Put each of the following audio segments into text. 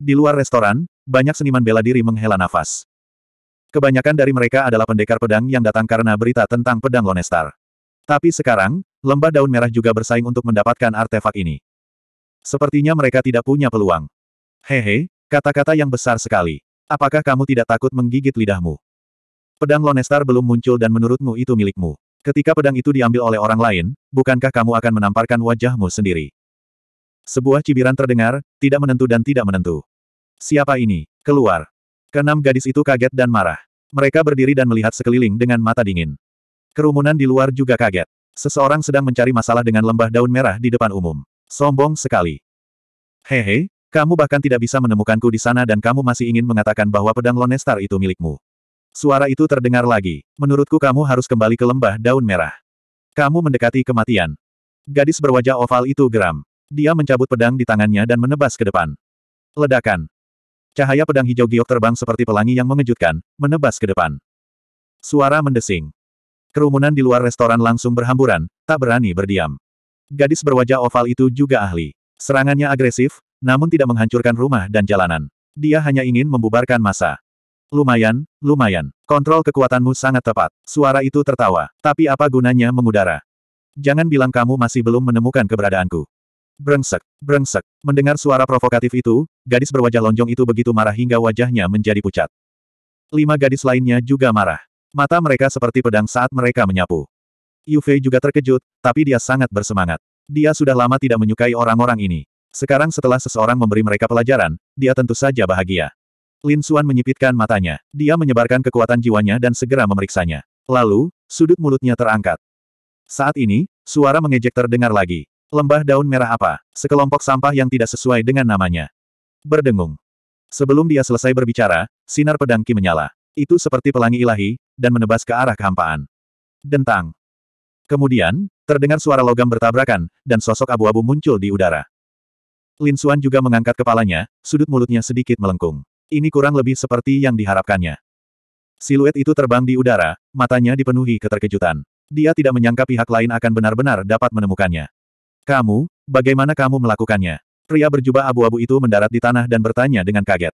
Di luar restoran, banyak seniman bela diri menghela nafas. Kebanyakan dari mereka adalah pendekar pedang yang datang karena berita tentang pedang Lonestar. Tapi sekarang, lembah daun merah juga bersaing untuk mendapatkan artefak ini. Sepertinya mereka tidak punya peluang. Hehe, kata-kata yang besar sekali. Apakah kamu tidak takut menggigit lidahmu? Pedang Lonestar belum muncul dan menurutmu itu milikmu. Ketika pedang itu diambil oleh orang lain, bukankah kamu akan menamparkan wajahmu sendiri? Sebuah cibiran terdengar, tidak menentu dan tidak menentu. Siapa ini? Keluar. Kenam gadis itu kaget dan marah. Mereka berdiri dan melihat sekeliling dengan mata dingin. Kerumunan di luar juga kaget. Seseorang sedang mencari masalah dengan lembah daun merah di depan umum. Sombong sekali. Hehe, kamu bahkan tidak bisa menemukanku di sana dan kamu masih ingin mengatakan bahwa pedang Lonestar itu milikmu. Suara itu terdengar lagi. Menurutku kamu harus kembali ke lembah daun merah. Kamu mendekati kematian. Gadis berwajah oval itu geram. Dia mencabut pedang di tangannya dan menebas ke depan. Ledakan. Cahaya pedang hijau giok terbang seperti pelangi yang mengejutkan, menebas ke depan. Suara mendesing. Kerumunan di luar restoran langsung berhamburan, tak berani berdiam. Gadis berwajah oval itu juga ahli. Serangannya agresif, namun tidak menghancurkan rumah dan jalanan. Dia hanya ingin membubarkan masa. Lumayan, lumayan. Kontrol kekuatanmu sangat tepat. Suara itu tertawa. Tapi apa gunanya mengudara? Jangan bilang kamu masih belum menemukan keberadaanku. Brengsek, brengsek. Mendengar suara provokatif itu, gadis berwajah lonjong itu begitu marah hingga wajahnya menjadi pucat. Lima gadis lainnya juga marah. Mata mereka seperti pedang saat mereka menyapu. Yufei juga terkejut, tapi dia sangat bersemangat. Dia sudah lama tidak menyukai orang-orang ini. Sekarang setelah seseorang memberi mereka pelajaran, dia tentu saja bahagia. Lin Xuan menyipitkan matanya. Dia menyebarkan kekuatan jiwanya dan segera memeriksanya. Lalu, sudut mulutnya terangkat. Saat ini, suara mengejek terdengar lagi. Lembah daun merah apa? Sekelompok sampah yang tidak sesuai dengan namanya. Berdengung. Sebelum dia selesai berbicara, sinar pedang Ki menyala. Itu seperti pelangi ilahi, dan menebas ke arah kehampaan. Dentang. Kemudian, terdengar suara logam bertabrakan, dan sosok abu-abu muncul di udara. Lin Suan juga mengangkat kepalanya, sudut mulutnya sedikit melengkung. Ini kurang lebih seperti yang diharapkannya. Siluet itu terbang di udara, matanya dipenuhi keterkejutan. Dia tidak menyangka pihak lain akan benar-benar dapat menemukannya. Kamu, bagaimana kamu melakukannya? Pria berjubah abu-abu itu mendarat di tanah dan bertanya dengan kaget.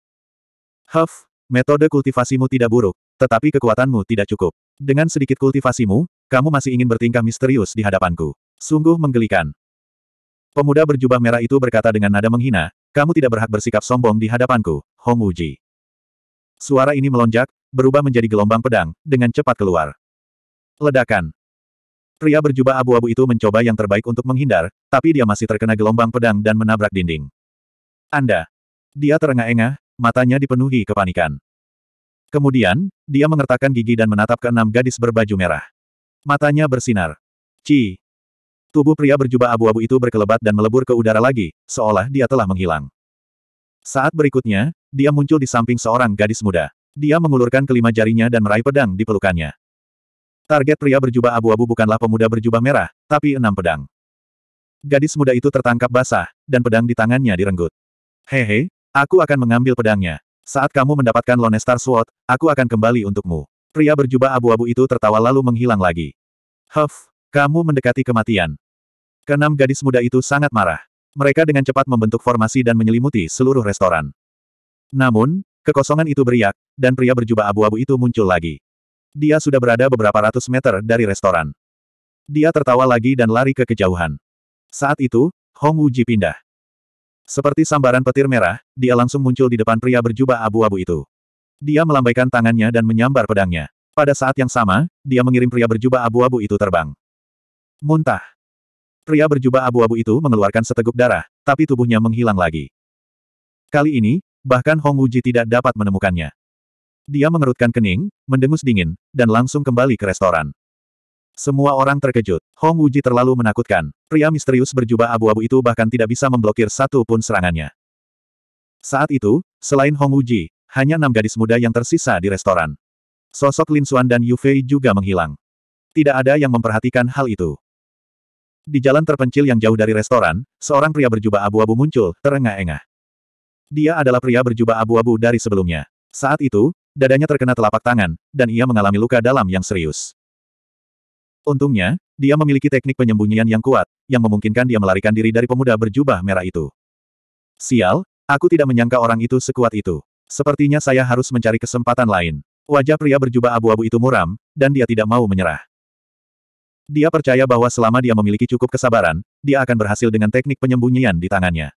Huff, metode kultivasimu tidak buruk, tetapi kekuatanmu tidak cukup. Dengan sedikit kultivasimu, kamu masih ingin bertingkah misterius di hadapanku. Sungguh menggelikan. Pemuda berjubah merah itu berkata dengan nada menghina, kamu tidak berhak bersikap sombong di hadapanku, Hong Wuji. Suara ini melonjak, berubah menjadi gelombang pedang, dengan cepat keluar. Ledakan. Pria berjubah abu-abu itu mencoba yang terbaik untuk menghindar, tapi dia masih terkena gelombang pedang dan menabrak dinding. Anda. Dia terengah-engah, matanya dipenuhi kepanikan. Kemudian, dia mengertakkan gigi dan menatap ke enam gadis berbaju merah. Matanya bersinar. Ci. Tubuh pria berjubah abu-abu itu berkelebat dan melebur ke udara lagi, seolah dia telah menghilang. Saat berikutnya, dia muncul di samping seorang gadis muda. Dia mengulurkan kelima jarinya dan meraih pedang di pelukannya. Target pria berjubah abu-abu bukanlah pemuda berjubah merah, tapi enam pedang. Gadis muda itu tertangkap basah, dan pedang di tangannya direnggut. Hehe, aku akan mengambil pedangnya. Saat kamu mendapatkan Lone Star Sword, aku akan kembali untukmu. Pria berjubah abu-abu itu tertawa lalu menghilang lagi. Huff, kamu mendekati kematian. Kenam gadis muda itu sangat marah. Mereka dengan cepat membentuk formasi dan menyelimuti seluruh restoran. Namun, kekosongan itu beriak, dan pria berjubah abu-abu itu muncul lagi. Dia sudah berada beberapa ratus meter dari restoran. Dia tertawa lagi dan lari ke kejauhan. Saat itu, Hong Wuji pindah. Seperti sambaran petir merah, dia langsung muncul di depan pria berjubah abu-abu itu. Dia melambaikan tangannya dan menyambar pedangnya. Pada saat yang sama, dia mengirim pria berjubah abu-abu itu terbang. Muntah. Pria berjubah abu-abu itu mengeluarkan seteguk darah, tapi tubuhnya menghilang lagi. Kali ini, bahkan Hong Wuji tidak dapat menemukannya. Dia mengerutkan kening, mendengus dingin, dan langsung kembali ke restoran. Semua orang terkejut. Hong Wuji terlalu menakutkan. Pria misterius berjubah abu-abu itu bahkan tidak bisa memblokir satu pun serangannya. Saat itu, selain Hong Wuji, hanya enam gadis muda yang tersisa di restoran. Sosok Lin Xuan dan Yu Fei juga menghilang. Tidak ada yang memperhatikan hal itu. Di jalan terpencil yang jauh dari restoran, seorang pria berjubah abu-abu muncul, terengah-engah. Dia adalah pria berjubah abu-abu dari sebelumnya. Saat itu, dadanya terkena telapak tangan, dan ia mengalami luka dalam yang serius. Untungnya, dia memiliki teknik penyembunyian yang kuat, yang memungkinkan dia melarikan diri dari pemuda berjubah merah itu. Sial, aku tidak menyangka orang itu sekuat itu. Sepertinya saya harus mencari kesempatan lain. Wajah pria berjubah abu-abu itu muram, dan dia tidak mau menyerah. Dia percaya bahwa selama dia memiliki cukup kesabaran, dia akan berhasil dengan teknik penyembunyian di tangannya.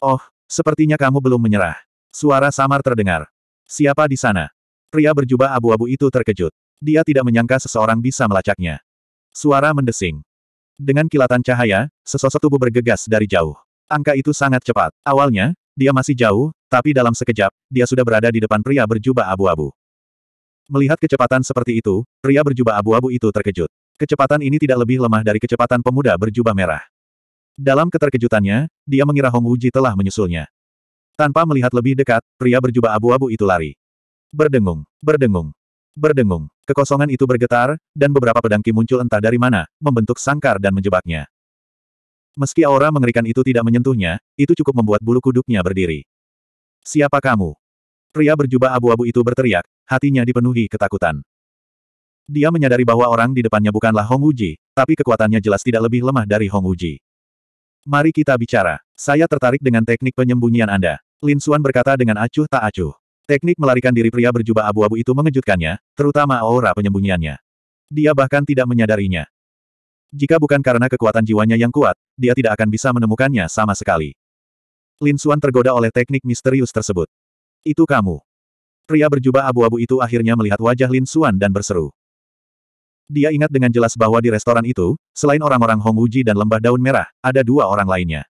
Oh, sepertinya kamu belum menyerah. Suara samar terdengar. Siapa di sana? Pria berjubah abu-abu itu terkejut. Dia tidak menyangka seseorang bisa melacaknya. Suara mendesing. Dengan kilatan cahaya, sesosok tubuh bergegas dari jauh. Angka itu sangat cepat. Awalnya, dia masih jauh, tapi dalam sekejap, dia sudah berada di depan pria berjubah abu-abu. Melihat kecepatan seperti itu, pria berjubah abu-abu itu terkejut. Kecepatan ini tidak lebih lemah dari kecepatan pemuda berjubah merah. Dalam keterkejutannya, dia mengira Hong Wuji telah menyusulnya. Tanpa melihat lebih dekat, pria berjubah abu-abu itu lari. Berdengung, berdengung, berdengung. Kekosongan itu bergetar, dan beberapa pedangki muncul entah dari mana, membentuk sangkar dan menjebaknya. Meski aura mengerikan itu tidak menyentuhnya, itu cukup membuat bulu kuduknya berdiri. Siapa kamu? Pria berjubah abu-abu itu berteriak, hatinya dipenuhi ketakutan. Dia menyadari bahwa orang di depannya bukanlah Hong Uji, tapi kekuatannya jelas tidak lebih lemah dari Hong Uji. Mari kita bicara. Saya tertarik dengan teknik penyembunyian Anda. Lin Suan berkata dengan acuh tak acuh. Teknik melarikan diri pria berjubah abu-abu itu mengejutkannya, terutama aura penyembunyiannya. Dia bahkan tidak menyadarinya. Jika bukan karena kekuatan jiwanya yang kuat, dia tidak akan bisa menemukannya sama sekali. Lin Suan tergoda oleh teknik misterius tersebut. Itu kamu. Pria berjubah abu-abu itu akhirnya melihat wajah Lin Suan dan berseru. Dia ingat dengan jelas bahwa di restoran itu, selain orang-orang Hong Wuji dan Lembah Daun Merah, ada dua orang lainnya.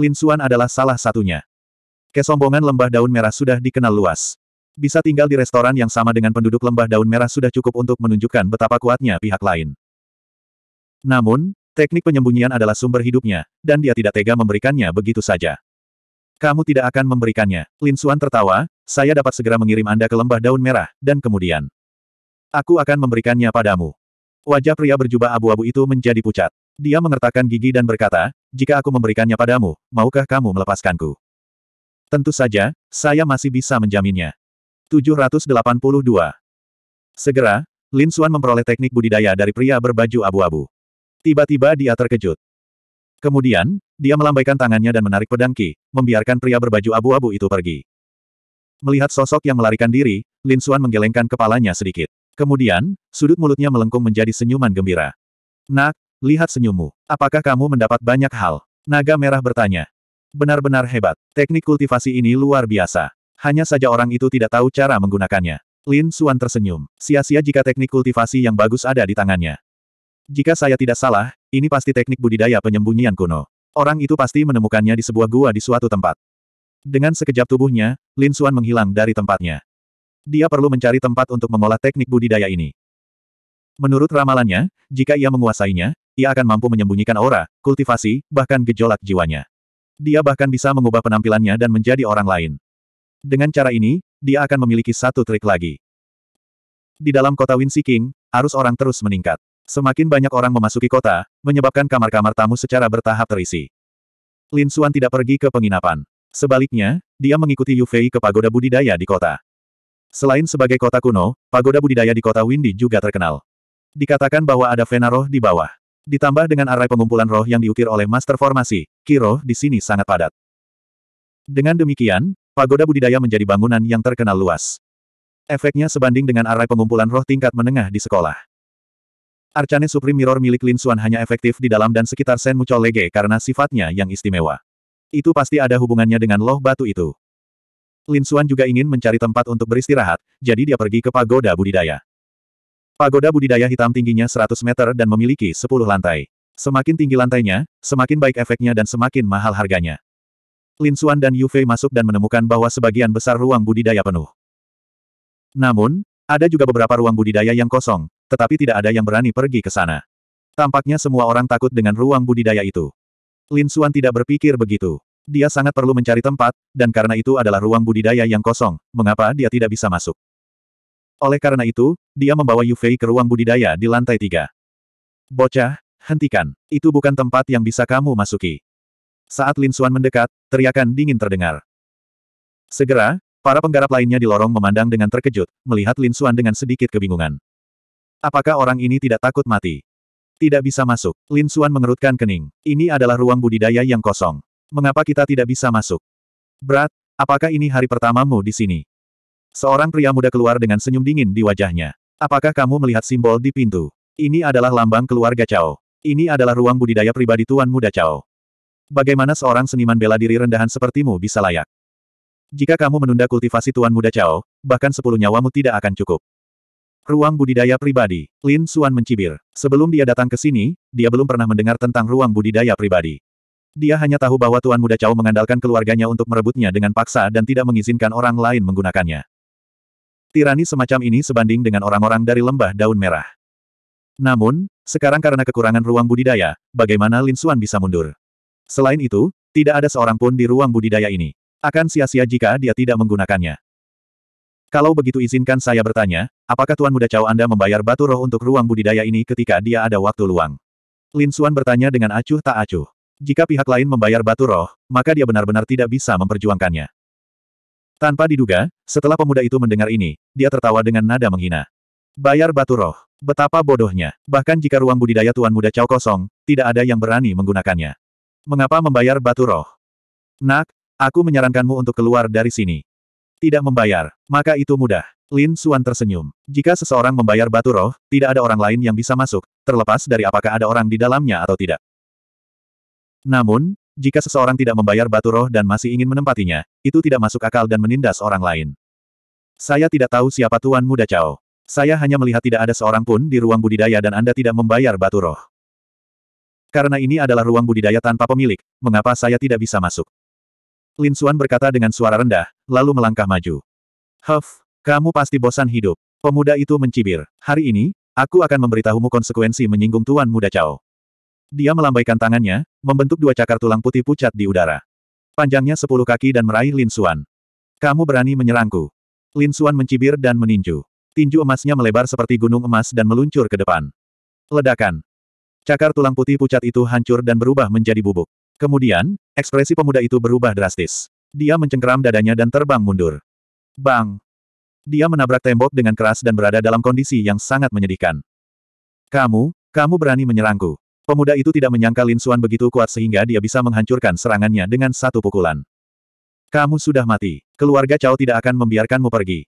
Lin Suan adalah salah satunya. Kesombongan lembah daun merah sudah dikenal luas. Bisa tinggal di restoran yang sama dengan penduduk lembah daun merah sudah cukup untuk menunjukkan betapa kuatnya pihak lain. Namun, teknik penyembunyian adalah sumber hidupnya, dan dia tidak tega memberikannya begitu saja. Kamu tidak akan memberikannya. Lin Xuan tertawa, saya dapat segera mengirim Anda ke lembah daun merah, dan kemudian. Aku akan memberikannya padamu. Wajah pria berjubah abu-abu itu menjadi pucat. Dia mengertakkan gigi dan berkata, jika aku memberikannya padamu, maukah kamu melepaskanku? Tentu saja, saya masih bisa menjaminnya. 782. Segera, Lin Xuan memperoleh teknik budidaya dari pria berbaju abu-abu. Tiba-tiba dia terkejut. Kemudian, dia melambaikan tangannya dan menarik pedang Qi, membiarkan pria berbaju abu-abu itu pergi. Melihat sosok yang melarikan diri, Lin Xuan menggelengkan kepalanya sedikit. Kemudian, sudut mulutnya melengkung menjadi senyuman gembira. Nak, lihat senyummu. Apakah kamu mendapat banyak hal? Naga merah bertanya. Benar-benar hebat. Teknik kultivasi ini luar biasa. Hanya saja orang itu tidak tahu cara menggunakannya. Lin Suan tersenyum. Sia-sia jika teknik kultivasi yang bagus ada di tangannya. Jika saya tidak salah, ini pasti teknik budidaya penyembunyian kuno. Orang itu pasti menemukannya di sebuah gua di suatu tempat. Dengan sekejap tubuhnya, Lin Suan menghilang dari tempatnya. Dia perlu mencari tempat untuk mengolah teknik budidaya ini. Menurut ramalannya, jika ia menguasainya, ia akan mampu menyembunyikan aura, kultivasi, bahkan gejolak jiwanya. Dia bahkan bisa mengubah penampilannya dan menjadi orang lain. Dengan cara ini, dia akan memiliki satu trik lagi. Di dalam kota Winsi King, arus orang terus meningkat. Semakin banyak orang memasuki kota, menyebabkan kamar-kamar tamu secara bertahap terisi. Lin Xuan tidak pergi ke penginapan. Sebaliknya, dia mengikuti Yu Fei ke pagoda budidaya di kota. Selain sebagai kota kuno, pagoda budidaya di kota Windy juga terkenal. Dikatakan bahwa ada Venaroh di bawah ditambah dengan array pengumpulan roh yang diukir oleh master formasi, Kiro di sini sangat padat. Dengan demikian, pagoda budidaya menjadi bangunan yang terkenal luas. Efeknya sebanding dengan array pengumpulan roh tingkat menengah di sekolah. Arcane Supreme Mirror milik Lin Xuan hanya efektif di dalam dan sekitar Sen Mucho Lege karena sifatnya yang istimewa. Itu pasti ada hubungannya dengan loh batu itu. Lin Xuan juga ingin mencari tempat untuk beristirahat, jadi dia pergi ke pagoda budidaya. Pagoda budidaya hitam tingginya 100 meter dan memiliki 10 lantai. Semakin tinggi lantainya, semakin baik efeknya dan semakin mahal harganya. Lin Xuan dan Yu Fei masuk dan menemukan bahwa sebagian besar ruang budidaya penuh. Namun, ada juga beberapa ruang budidaya yang kosong, tetapi tidak ada yang berani pergi ke sana. Tampaknya semua orang takut dengan ruang budidaya itu. Lin Xuan tidak berpikir begitu. Dia sangat perlu mencari tempat, dan karena itu adalah ruang budidaya yang kosong, mengapa dia tidak bisa masuk. Oleh karena itu, dia membawa Yu ke ruang budidaya di lantai tiga. Bocah, hentikan. Itu bukan tempat yang bisa kamu masuki. Saat Lin Xuan mendekat, teriakan dingin terdengar. Segera, para penggarap lainnya di lorong memandang dengan terkejut, melihat Lin Xuan dengan sedikit kebingungan. Apakah orang ini tidak takut mati? Tidak bisa masuk. Lin Xuan mengerutkan kening. Ini adalah ruang budidaya yang kosong. Mengapa kita tidak bisa masuk? Berat, apakah ini hari pertamamu di sini? Seorang pria muda keluar dengan senyum dingin di wajahnya. Apakah kamu melihat simbol di pintu? Ini adalah lambang keluarga Cao. Ini adalah ruang budidaya pribadi Tuan Muda Cao. Bagaimana seorang seniman bela diri rendahan sepertimu bisa layak? Jika kamu menunda kultivasi Tuan Muda Cao, bahkan sepuluh nyawamu tidak akan cukup. Ruang budidaya pribadi. Lin Suan mencibir. Sebelum dia datang ke sini, dia belum pernah mendengar tentang ruang budidaya pribadi. Dia hanya tahu bahwa Tuan Muda Cao mengandalkan keluarganya untuk merebutnya dengan paksa dan tidak mengizinkan orang lain menggunakannya. Tirani semacam ini sebanding dengan orang-orang dari lembah daun merah. Namun, sekarang karena kekurangan ruang budidaya, bagaimana Lin Suan bisa mundur? Selain itu, tidak ada seorang pun di ruang budidaya ini. Akan sia-sia jika dia tidak menggunakannya. Kalau begitu izinkan saya bertanya, apakah Tuan Muda Cao Anda membayar batu roh untuk ruang budidaya ini ketika dia ada waktu luang? Lin Suan bertanya dengan acuh tak acuh. Jika pihak lain membayar batu roh, maka dia benar-benar tidak bisa memperjuangkannya. Tanpa diduga, setelah pemuda itu mendengar ini, dia tertawa dengan nada menghina. Bayar batu roh. Betapa bodohnya. Bahkan jika ruang budidaya Tuan Muda Cao kosong, tidak ada yang berani menggunakannya. Mengapa membayar batu roh? Nak, aku menyarankanmu untuk keluar dari sini. Tidak membayar, maka itu mudah. Lin Suan tersenyum. Jika seseorang membayar batu roh, tidak ada orang lain yang bisa masuk, terlepas dari apakah ada orang di dalamnya atau tidak. Namun, jika seseorang tidak membayar batu roh dan masih ingin menempatinya, itu tidak masuk akal dan menindas orang lain. Saya tidak tahu siapa Tuan Muda Cao. Saya hanya melihat tidak ada seorang pun di ruang budidaya dan Anda tidak membayar batu roh. Karena ini adalah ruang budidaya tanpa pemilik, mengapa saya tidak bisa masuk? Lin Xuan berkata dengan suara rendah, lalu melangkah maju. Huff, kamu pasti bosan hidup. Pemuda itu mencibir. Hari ini, aku akan memberitahumu konsekuensi menyinggung Tuan Muda Cao. Dia melambaikan tangannya, membentuk dua cakar tulang putih pucat di udara. Panjangnya sepuluh kaki dan meraih Lin Xuan. Kamu berani menyerangku. Lin Xuan mencibir dan meninju. Tinju emasnya melebar seperti gunung emas dan meluncur ke depan. Ledakan. Cakar tulang putih pucat itu hancur dan berubah menjadi bubuk. Kemudian, ekspresi pemuda itu berubah drastis. Dia mencengkeram dadanya dan terbang mundur. Bang! Dia menabrak tembok dengan keras dan berada dalam kondisi yang sangat menyedihkan. Kamu, kamu berani menyerangku. Pemuda itu tidak menyangka Lin Xuan begitu kuat sehingga dia bisa menghancurkan serangannya dengan satu pukulan. Kamu sudah mati. Keluarga Cao tidak akan membiarkanmu pergi.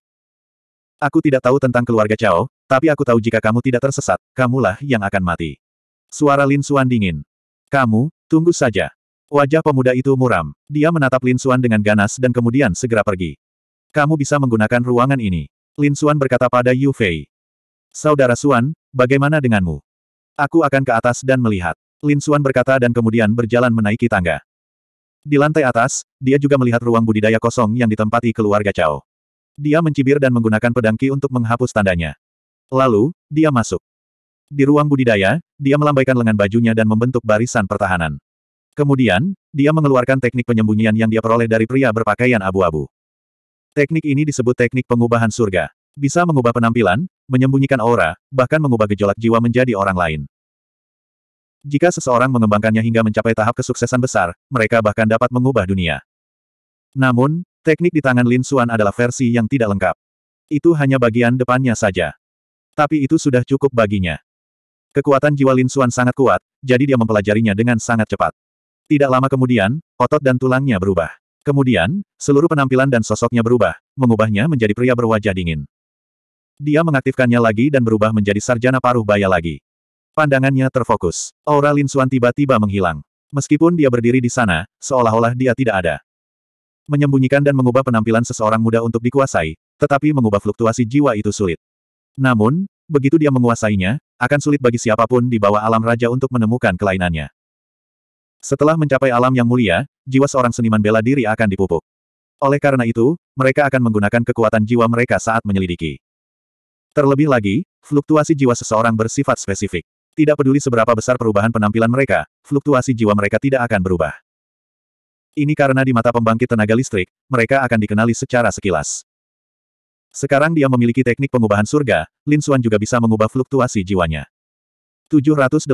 Aku tidak tahu tentang keluarga Cao, tapi aku tahu jika kamu tidak tersesat, kamulah yang akan mati. Suara Lin Xuan dingin. Kamu, tunggu saja. Wajah pemuda itu muram. Dia menatap Lin Xuan dengan ganas dan kemudian segera pergi. Kamu bisa menggunakan ruangan ini. Lin Xuan berkata pada Yu Fei. Saudara Xuan, bagaimana denganmu? Aku akan ke atas dan melihat. Lin Xuan berkata dan kemudian berjalan menaiki tangga. Di lantai atas, dia juga melihat ruang budidaya kosong yang ditempati keluarga Cao. Dia mencibir dan menggunakan pedang Qi untuk menghapus tandanya. Lalu, dia masuk. Di ruang budidaya, dia melambaikan lengan bajunya dan membentuk barisan pertahanan. Kemudian, dia mengeluarkan teknik penyembunyian yang dia peroleh dari pria berpakaian abu-abu. Teknik ini disebut teknik pengubahan surga. Bisa mengubah penampilan, menyembunyikan aura, bahkan mengubah gejolak jiwa menjadi orang lain. Jika seseorang mengembangkannya hingga mencapai tahap kesuksesan besar, mereka bahkan dapat mengubah dunia. Namun, teknik di tangan Lin Xuan adalah versi yang tidak lengkap. Itu hanya bagian depannya saja. Tapi itu sudah cukup baginya. Kekuatan jiwa Lin Xuan sangat kuat, jadi dia mempelajarinya dengan sangat cepat. Tidak lama kemudian, otot dan tulangnya berubah. Kemudian, seluruh penampilan dan sosoknya berubah, mengubahnya menjadi pria berwajah dingin. Dia mengaktifkannya lagi dan berubah menjadi sarjana paruh baya lagi. Pandangannya terfokus. Aura Lin Suan tiba-tiba menghilang. Meskipun dia berdiri di sana, seolah-olah dia tidak ada. Menyembunyikan dan mengubah penampilan seseorang muda untuk dikuasai, tetapi mengubah fluktuasi jiwa itu sulit. Namun, begitu dia menguasainya, akan sulit bagi siapapun di bawah alam raja untuk menemukan kelainannya. Setelah mencapai alam yang mulia, jiwa seorang seniman bela diri akan dipupuk. Oleh karena itu, mereka akan menggunakan kekuatan jiwa mereka saat menyelidiki. Terlebih lagi, fluktuasi jiwa seseorang bersifat spesifik. Tidak peduli seberapa besar perubahan penampilan mereka, fluktuasi jiwa mereka tidak akan berubah. Ini karena di mata pembangkit tenaga listrik, mereka akan dikenali secara sekilas. Sekarang dia memiliki teknik pengubahan surga, Lin Xuan juga bisa mengubah fluktuasi jiwanya. 783.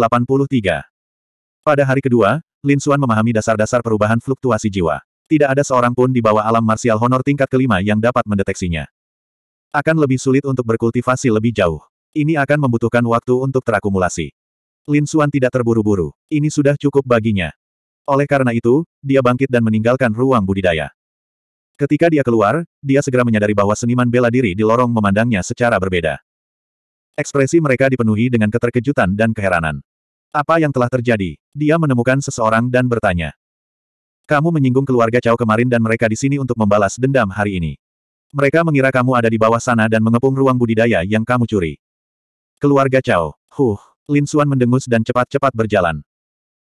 Pada hari kedua, Lin Xuan memahami dasar-dasar perubahan fluktuasi jiwa. Tidak ada seorang pun di bawah alam marsial honor tingkat kelima yang dapat mendeteksinya. Akan lebih sulit untuk berkultivasi lebih jauh. Ini akan membutuhkan waktu untuk terakumulasi. Lin Suan tidak terburu-buru. Ini sudah cukup baginya. Oleh karena itu, dia bangkit dan meninggalkan ruang budidaya. Ketika dia keluar, dia segera menyadari bahwa seniman bela diri di lorong memandangnya secara berbeda. Ekspresi mereka dipenuhi dengan keterkejutan dan keheranan. Apa yang telah terjadi? Dia menemukan seseorang dan bertanya. Kamu menyinggung keluarga Cao kemarin dan mereka di sini untuk membalas dendam hari ini. Mereka mengira kamu ada di bawah sana dan mengepung ruang budidaya yang kamu curi. Keluarga Cao. Huh. Lin Xuan mendengus dan cepat-cepat berjalan.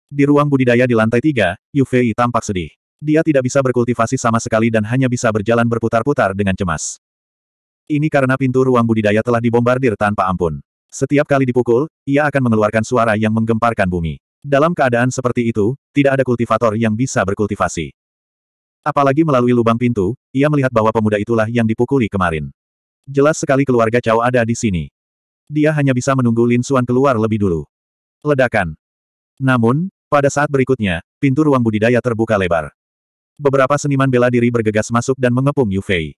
Di ruang budidaya di lantai tiga, Yu Fei tampak sedih. Dia tidak bisa berkultivasi sama sekali dan hanya bisa berjalan berputar-putar dengan cemas. Ini karena pintu ruang budidaya telah dibombardir tanpa ampun. Setiap kali dipukul, ia akan mengeluarkan suara yang menggemparkan bumi. Dalam keadaan seperti itu, tidak ada kultivator yang bisa berkultivasi. Apalagi melalui lubang pintu, ia melihat bahwa pemuda itulah yang dipukuli kemarin. Jelas sekali keluarga Chao ada di sini. Dia hanya bisa menunggu Lin Suan keluar lebih dulu. Ledakan. Namun, pada saat berikutnya, pintu ruang budidaya terbuka lebar. Beberapa seniman bela diri bergegas masuk dan mengepung Yu Fei.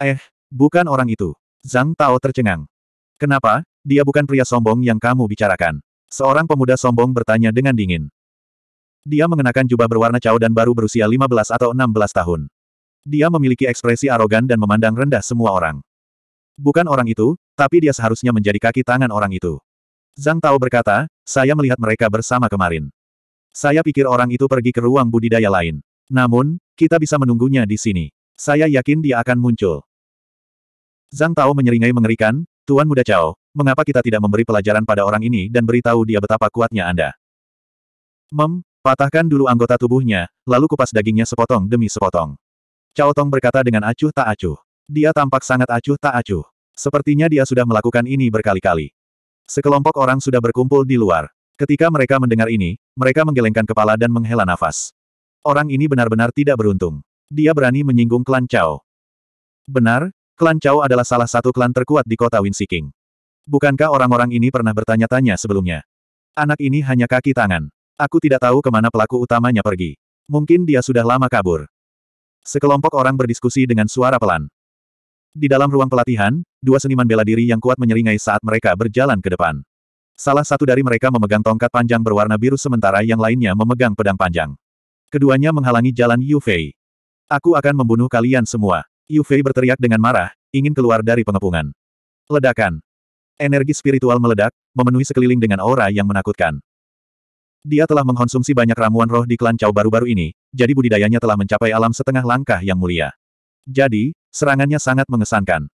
Eh, bukan orang itu. Zhang Tao tercengang. Kenapa? Dia bukan pria sombong yang kamu bicarakan. Seorang pemuda sombong bertanya dengan dingin. Dia mengenakan jubah berwarna cao dan baru berusia 15 atau 16 tahun. Dia memiliki ekspresi arogan dan memandang rendah semua orang. Bukan orang itu, tapi dia seharusnya menjadi kaki tangan orang itu. Zhang Tao berkata, saya melihat mereka bersama kemarin. Saya pikir orang itu pergi ke ruang budidaya lain. Namun, kita bisa menunggunya di sini. Saya yakin dia akan muncul. Zhang Tao menyeringai mengerikan, Tuan Muda Cao, mengapa kita tidak memberi pelajaran pada orang ini dan beritahu dia betapa kuatnya Anda? Mem, patahkan dulu anggota tubuhnya, lalu kupas dagingnya sepotong demi sepotong. Cao Tong berkata dengan acuh tak acuh. Dia tampak sangat acuh tak acuh. Sepertinya dia sudah melakukan ini berkali-kali. Sekelompok orang sudah berkumpul di luar. Ketika mereka mendengar ini, mereka menggelengkan kepala dan menghela nafas. Orang ini benar-benar tidak beruntung. Dia berani menyinggung klan Cao. Benar, klan Cao adalah salah satu klan terkuat di kota Winsiking. Bukankah orang-orang ini pernah bertanya-tanya sebelumnya? Anak ini hanya kaki tangan. Aku tidak tahu kemana pelaku utamanya pergi. Mungkin dia sudah lama kabur. Sekelompok orang berdiskusi dengan suara pelan. Di dalam ruang pelatihan, dua seniman bela diri yang kuat menyeringai saat mereka berjalan ke depan. Salah satu dari mereka memegang tongkat panjang berwarna biru sementara yang lainnya memegang pedang panjang. Keduanya menghalangi jalan Yu Fei. Aku akan membunuh kalian semua. Yu Fei berteriak dengan marah, ingin keluar dari pengepungan. Ledakan. Energi spiritual meledak, memenuhi sekeliling dengan aura yang menakutkan. Dia telah mengkonsumsi banyak ramuan roh di klan Chao baru-baru ini, jadi budidayanya telah mencapai alam setengah langkah yang mulia. Jadi, serangannya sangat mengesankan.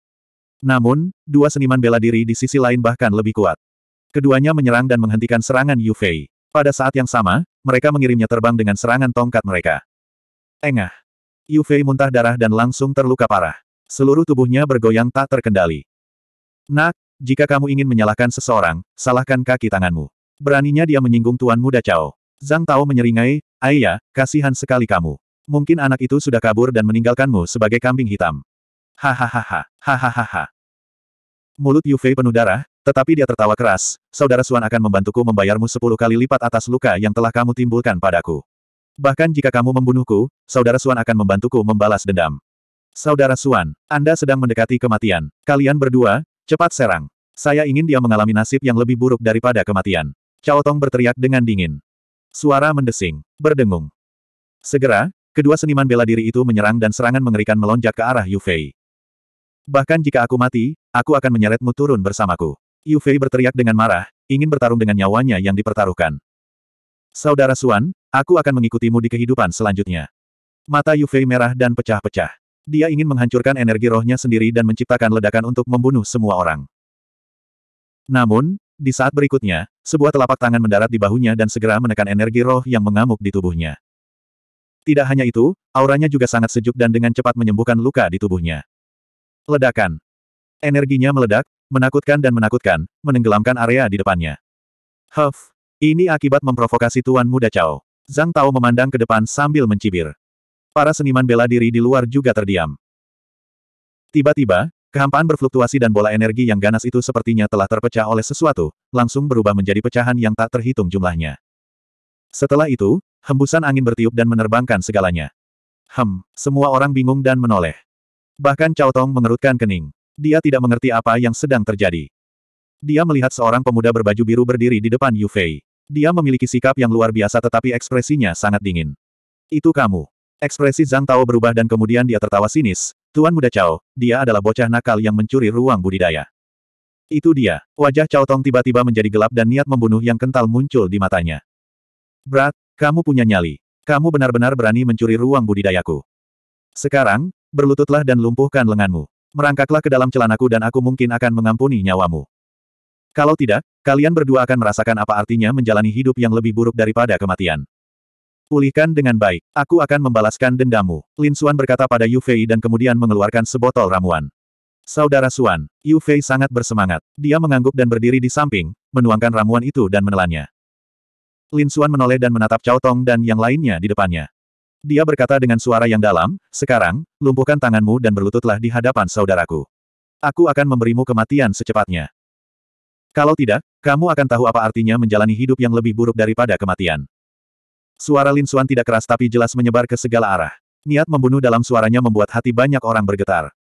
Namun, dua seniman bela diri di sisi lain bahkan lebih kuat. Keduanya menyerang dan menghentikan serangan Yu Fei. Pada saat yang sama, mereka mengirimnya terbang dengan serangan tongkat mereka. Engah. Yu Fei muntah darah dan langsung terluka parah. Seluruh tubuhnya bergoyang tak terkendali. Nak, jika kamu ingin menyalahkan seseorang, salahkan kaki tanganmu. Beraninya dia menyinggung Tuan Muda Cao. Zhang Tao menyeringai, Ayah, kasihan sekali kamu. Mungkin anak itu sudah kabur dan meninggalkanmu sebagai kambing hitam. Hahaha, hahaha. Mulut Yufei penuh darah, tetapi dia tertawa keras. Saudara Suan akan membantuku membayarmu sepuluh kali lipat atas luka yang telah kamu timbulkan padaku. Bahkan jika kamu membunuhku, Saudara Suan akan membantuku membalas dendam. Saudara Suan, Anda sedang mendekati kematian. Kalian berdua, cepat serang. Saya ingin dia mengalami nasib yang lebih buruk daripada kematian. Cao Tong berteriak dengan dingin. Suara mendesing, berdengung. Segera, Kedua seniman bela diri itu menyerang dan serangan mengerikan melonjak ke arah Yufei. Bahkan jika aku mati, aku akan menyeretmu turun bersamaku. Yufei berteriak dengan marah, ingin bertarung dengan nyawanya yang dipertaruhkan. Saudara Suan, aku akan mengikutimu di kehidupan selanjutnya. Mata Yufei merah dan pecah-pecah. Dia ingin menghancurkan energi rohnya sendiri dan menciptakan ledakan untuk membunuh semua orang. Namun, di saat berikutnya, sebuah telapak tangan mendarat di bahunya dan segera menekan energi roh yang mengamuk di tubuhnya. Tidak hanya itu, auranya juga sangat sejuk dan dengan cepat menyembuhkan luka di tubuhnya. Ledakan. Energinya meledak, menakutkan dan menakutkan, menenggelamkan area di depannya. Huff. Ini akibat memprovokasi Tuan Muda Cao. Zhang Tao memandang ke depan sambil mencibir. Para seniman bela diri di luar juga terdiam. Tiba-tiba, kehampaan berfluktuasi dan bola energi yang ganas itu sepertinya telah terpecah oleh sesuatu, langsung berubah menjadi pecahan yang tak terhitung jumlahnya. Setelah itu, Hembusan angin bertiup dan menerbangkan segalanya. Hem, semua orang bingung dan menoleh. Bahkan Cao Tong mengerutkan kening. Dia tidak mengerti apa yang sedang terjadi. Dia melihat seorang pemuda berbaju biru berdiri di depan Yu Fei. Dia memiliki sikap yang luar biasa tetapi ekspresinya sangat dingin. Itu kamu. Ekspresi Zhang Tao berubah dan kemudian dia tertawa sinis. Tuan muda Cao, dia adalah bocah nakal yang mencuri ruang budidaya. Itu dia. Wajah Cao Tong tiba-tiba menjadi gelap dan niat membunuh yang kental muncul di matanya. Brat, kamu punya nyali. Kamu benar-benar berani mencuri ruang budidayaku. Sekarang, berlututlah dan lumpuhkan lenganmu. Merangkaklah ke dalam celanaku dan aku mungkin akan mengampuni nyawamu. Kalau tidak, kalian berdua akan merasakan apa artinya menjalani hidup yang lebih buruk daripada kematian. Pulihkan dengan baik. Aku akan membalaskan dendammu. Lin Xuan berkata pada Yu Fei dan kemudian mengeluarkan sebotol ramuan. Saudara Suan, Yu Fei sangat bersemangat. Dia mengangguk dan berdiri di samping, menuangkan ramuan itu dan menelannya. Lin Xuan menoleh dan menatap Cao Tong dan yang lainnya di depannya. Dia berkata dengan suara yang dalam, sekarang, lumpuhkan tanganmu dan berlututlah di hadapan saudaraku. Aku akan memberimu kematian secepatnya. Kalau tidak, kamu akan tahu apa artinya menjalani hidup yang lebih buruk daripada kematian. Suara Lin Xuan tidak keras tapi jelas menyebar ke segala arah. Niat membunuh dalam suaranya membuat hati banyak orang bergetar.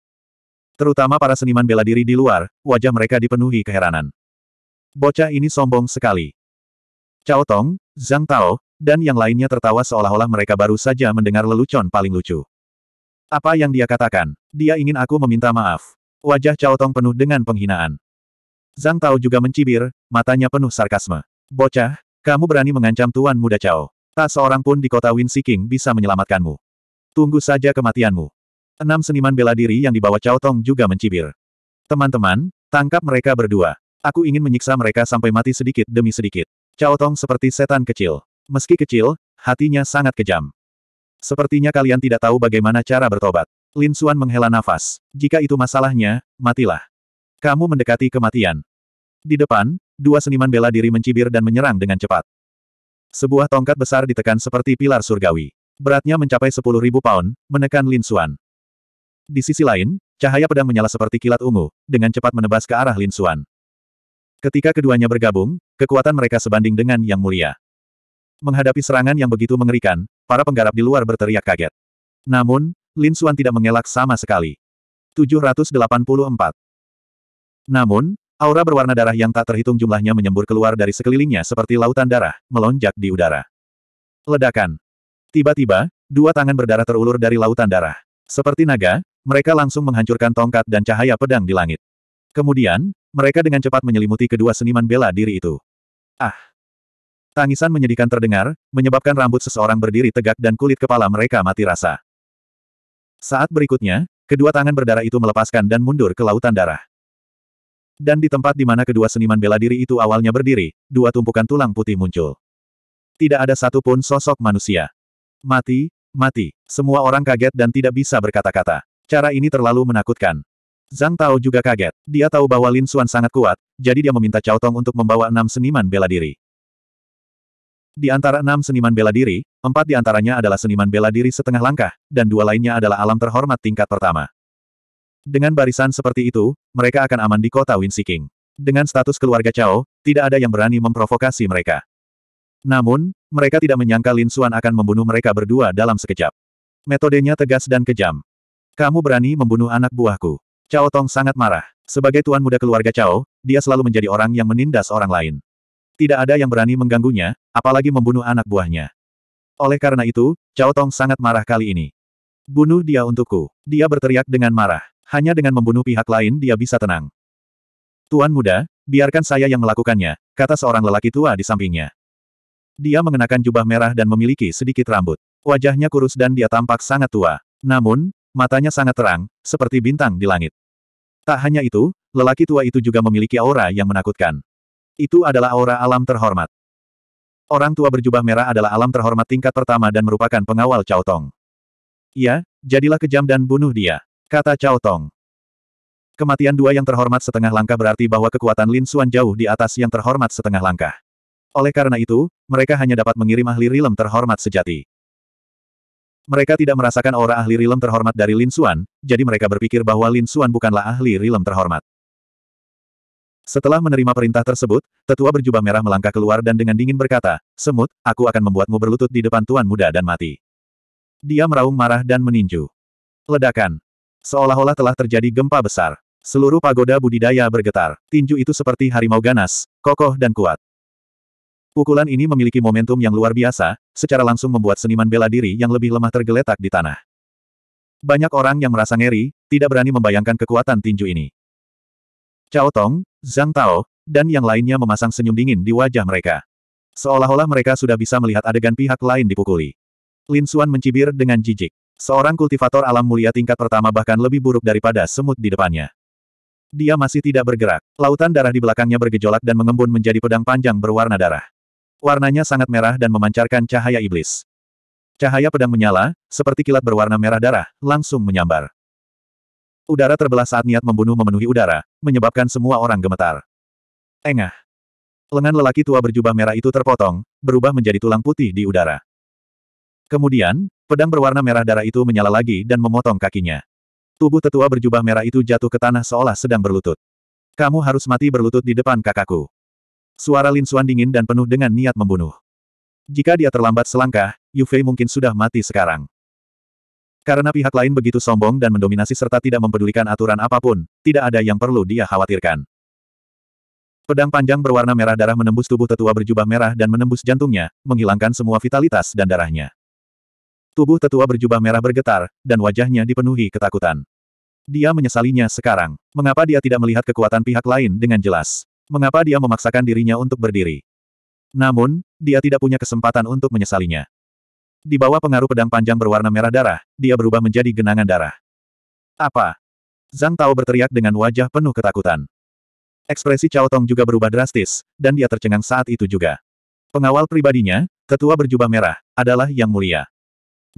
Terutama para seniman bela diri di luar, wajah mereka dipenuhi keheranan. Bocah ini sombong sekali. Cao Tong, Zhang Tao, dan yang lainnya tertawa seolah-olah mereka baru saja mendengar lelucon paling lucu. Apa yang dia katakan? Dia ingin aku meminta maaf. Wajah Cao Tong penuh dengan penghinaan. Zhang Tao juga mencibir, matanya penuh sarkasme. Bocah, kamu berani mengancam tuan muda Cao. Tak seorang pun di kota Win King bisa menyelamatkanmu. Tunggu saja kematianmu. Enam seniman bela diri yang dibawa Cao Tong juga mencibir. Teman-teman, tangkap mereka berdua. Aku ingin menyiksa mereka sampai mati sedikit demi sedikit. Cao Tong seperti setan kecil. Meski kecil, hatinya sangat kejam. Sepertinya kalian tidak tahu bagaimana cara bertobat. Lin Xuan menghela nafas. Jika itu masalahnya, matilah. Kamu mendekati kematian. Di depan, dua seniman bela diri mencibir dan menyerang dengan cepat. Sebuah tongkat besar ditekan seperti pilar surgawi. Beratnya mencapai 10.000 pound, menekan Lin Xuan. Di sisi lain, cahaya pedang menyala seperti kilat ungu, dengan cepat menebas ke arah Lin Xuan. Ketika keduanya bergabung, kekuatan mereka sebanding dengan Yang Mulia. Menghadapi serangan yang begitu mengerikan, para penggarap di luar berteriak kaget. Namun, Lin Xuan tidak mengelak sama sekali. 784. Namun, aura berwarna darah yang tak terhitung jumlahnya menyembur keluar dari sekelilingnya seperti lautan darah, melonjak di udara. Ledakan. Tiba-tiba, dua tangan berdarah terulur dari lautan darah. Seperti naga, mereka langsung menghancurkan tongkat dan cahaya pedang di langit. Kemudian, mereka dengan cepat menyelimuti kedua seniman bela diri itu. Ah! Tangisan menyedihkan terdengar, menyebabkan rambut seseorang berdiri tegak dan kulit kepala mereka mati rasa. Saat berikutnya, kedua tangan berdarah itu melepaskan dan mundur ke lautan darah. Dan di tempat di mana kedua seniman bela diri itu awalnya berdiri, dua tumpukan tulang putih muncul. Tidak ada satupun sosok manusia. Mati, mati. Semua orang kaget dan tidak bisa berkata-kata. Cara ini terlalu menakutkan. Zhang Tao juga kaget. Dia tahu bahwa Lin Xuan sangat kuat, jadi dia meminta Cao Tong untuk membawa enam seniman bela diri. Di antara enam seniman bela diri, empat di antaranya adalah seniman bela diri setengah langkah, dan dua lainnya adalah alam terhormat tingkat pertama. Dengan barisan seperti itu, mereka akan aman di kota Winsiking. Dengan status keluarga Cao, tidak ada yang berani memprovokasi mereka. Namun, mereka tidak menyangka Lin Xuan akan membunuh mereka berdua dalam sekejap. Metodenya tegas dan kejam. Kamu berani membunuh anak buahku. Cao Tong sangat marah. Sebagai tuan muda keluarga Cao, dia selalu menjadi orang yang menindas orang lain. Tidak ada yang berani mengganggunya, apalagi membunuh anak buahnya. Oleh karena itu, Cao Tong sangat marah kali ini. Bunuh dia untukku. Dia berteriak dengan marah. Hanya dengan membunuh pihak lain dia bisa tenang. Tuan muda, biarkan saya yang melakukannya, kata seorang lelaki tua di sampingnya. Dia mengenakan jubah merah dan memiliki sedikit rambut. Wajahnya kurus dan dia tampak sangat tua. Namun, matanya sangat terang, seperti bintang di langit. Tak hanya itu, lelaki tua itu juga memiliki aura yang menakutkan. Itu adalah aura alam terhormat. Orang tua berjubah merah adalah alam terhormat tingkat pertama dan merupakan pengawal Cao Tong. Ya, jadilah kejam dan bunuh dia, kata Cao Tong. Kematian dua yang terhormat setengah langkah berarti bahwa kekuatan Lin Xuan jauh di atas yang terhormat setengah langkah. Oleh karena itu, mereka hanya dapat mengirim ahli rilem terhormat sejati. Mereka tidak merasakan aura ahli rilem terhormat dari Lin Xuan, jadi mereka berpikir bahwa Lin Xuan bukanlah ahli rilem terhormat. Setelah menerima perintah tersebut, tetua berjubah merah melangkah keluar dan dengan dingin berkata, Semut, aku akan membuatmu berlutut di depan tuan muda dan mati. Dia meraung marah dan meninju. Ledakan. Seolah-olah telah terjadi gempa besar. Seluruh pagoda budidaya bergetar. Tinju itu seperti harimau ganas, kokoh dan kuat. Pukulan ini memiliki momentum yang luar biasa, secara langsung membuat seniman bela diri yang lebih lemah tergeletak di tanah. Banyak orang yang merasa ngeri, tidak berani membayangkan kekuatan tinju ini. Cao Tong, Zhang Tao, dan yang lainnya memasang senyum dingin di wajah mereka. Seolah-olah mereka sudah bisa melihat adegan pihak lain dipukuli. Lin Xuan mencibir dengan jijik. Seorang kultivator alam mulia tingkat pertama bahkan lebih buruk daripada semut di depannya. Dia masih tidak bergerak. Lautan darah di belakangnya bergejolak dan mengembun menjadi pedang panjang berwarna darah. Warnanya sangat merah dan memancarkan cahaya iblis. Cahaya pedang menyala, seperti kilat berwarna merah darah, langsung menyambar. Udara terbelah saat niat membunuh memenuhi udara, menyebabkan semua orang gemetar. Engah. Lengan lelaki tua berjubah merah itu terpotong, berubah menjadi tulang putih di udara. Kemudian, pedang berwarna merah darah itu menyala lagi dan memotong kakinya. Tubuh tetua berjubah merah itu jatuh ke tanah seolah sedang berlutut. Kamu harus mati berlutut di depan kakakku. Suara Lin Suan dingin dan penuh dengan niat membunuh. Jika dia terlambat selangkah, Yu Fei mungkin sudah mati sekarang. Karena pihak lain begitu sombong dan mendominasi serta tidak mempedulikan aturan apapun, tidak ada yang perlu dia khawatirkan. Pedang panjang berwarna merah darah menembus tubuh tetua berjubah merah dan menembus jantungnya, menghilangkan semua vitalitas dan darahnya. Tubuh tetua berjubah merah bergetar, dan wajahnya dipenuhi ketakutan. Dia menyesalinya sekarang. Mengapa dia tidak melihat kekuatan pihak lain dengan jelas? Mengapa dia memaksakan dirinya untuk berdiri? Namun, dia tidak punya kesempatan untuk menyesalinya. Di bawah pengaruh pedang panjang berwarna merah darah, dia berubah menjadi genangan darah. Apa? Zhang Tao berteriak dengan wajah penuh ketakutan. Ekspresi Cao Tong juga berubah drastis, dan dia tercengang saat itu juga. Pengawal pribadinya, tetua berjubah merah, adalah yang mulia.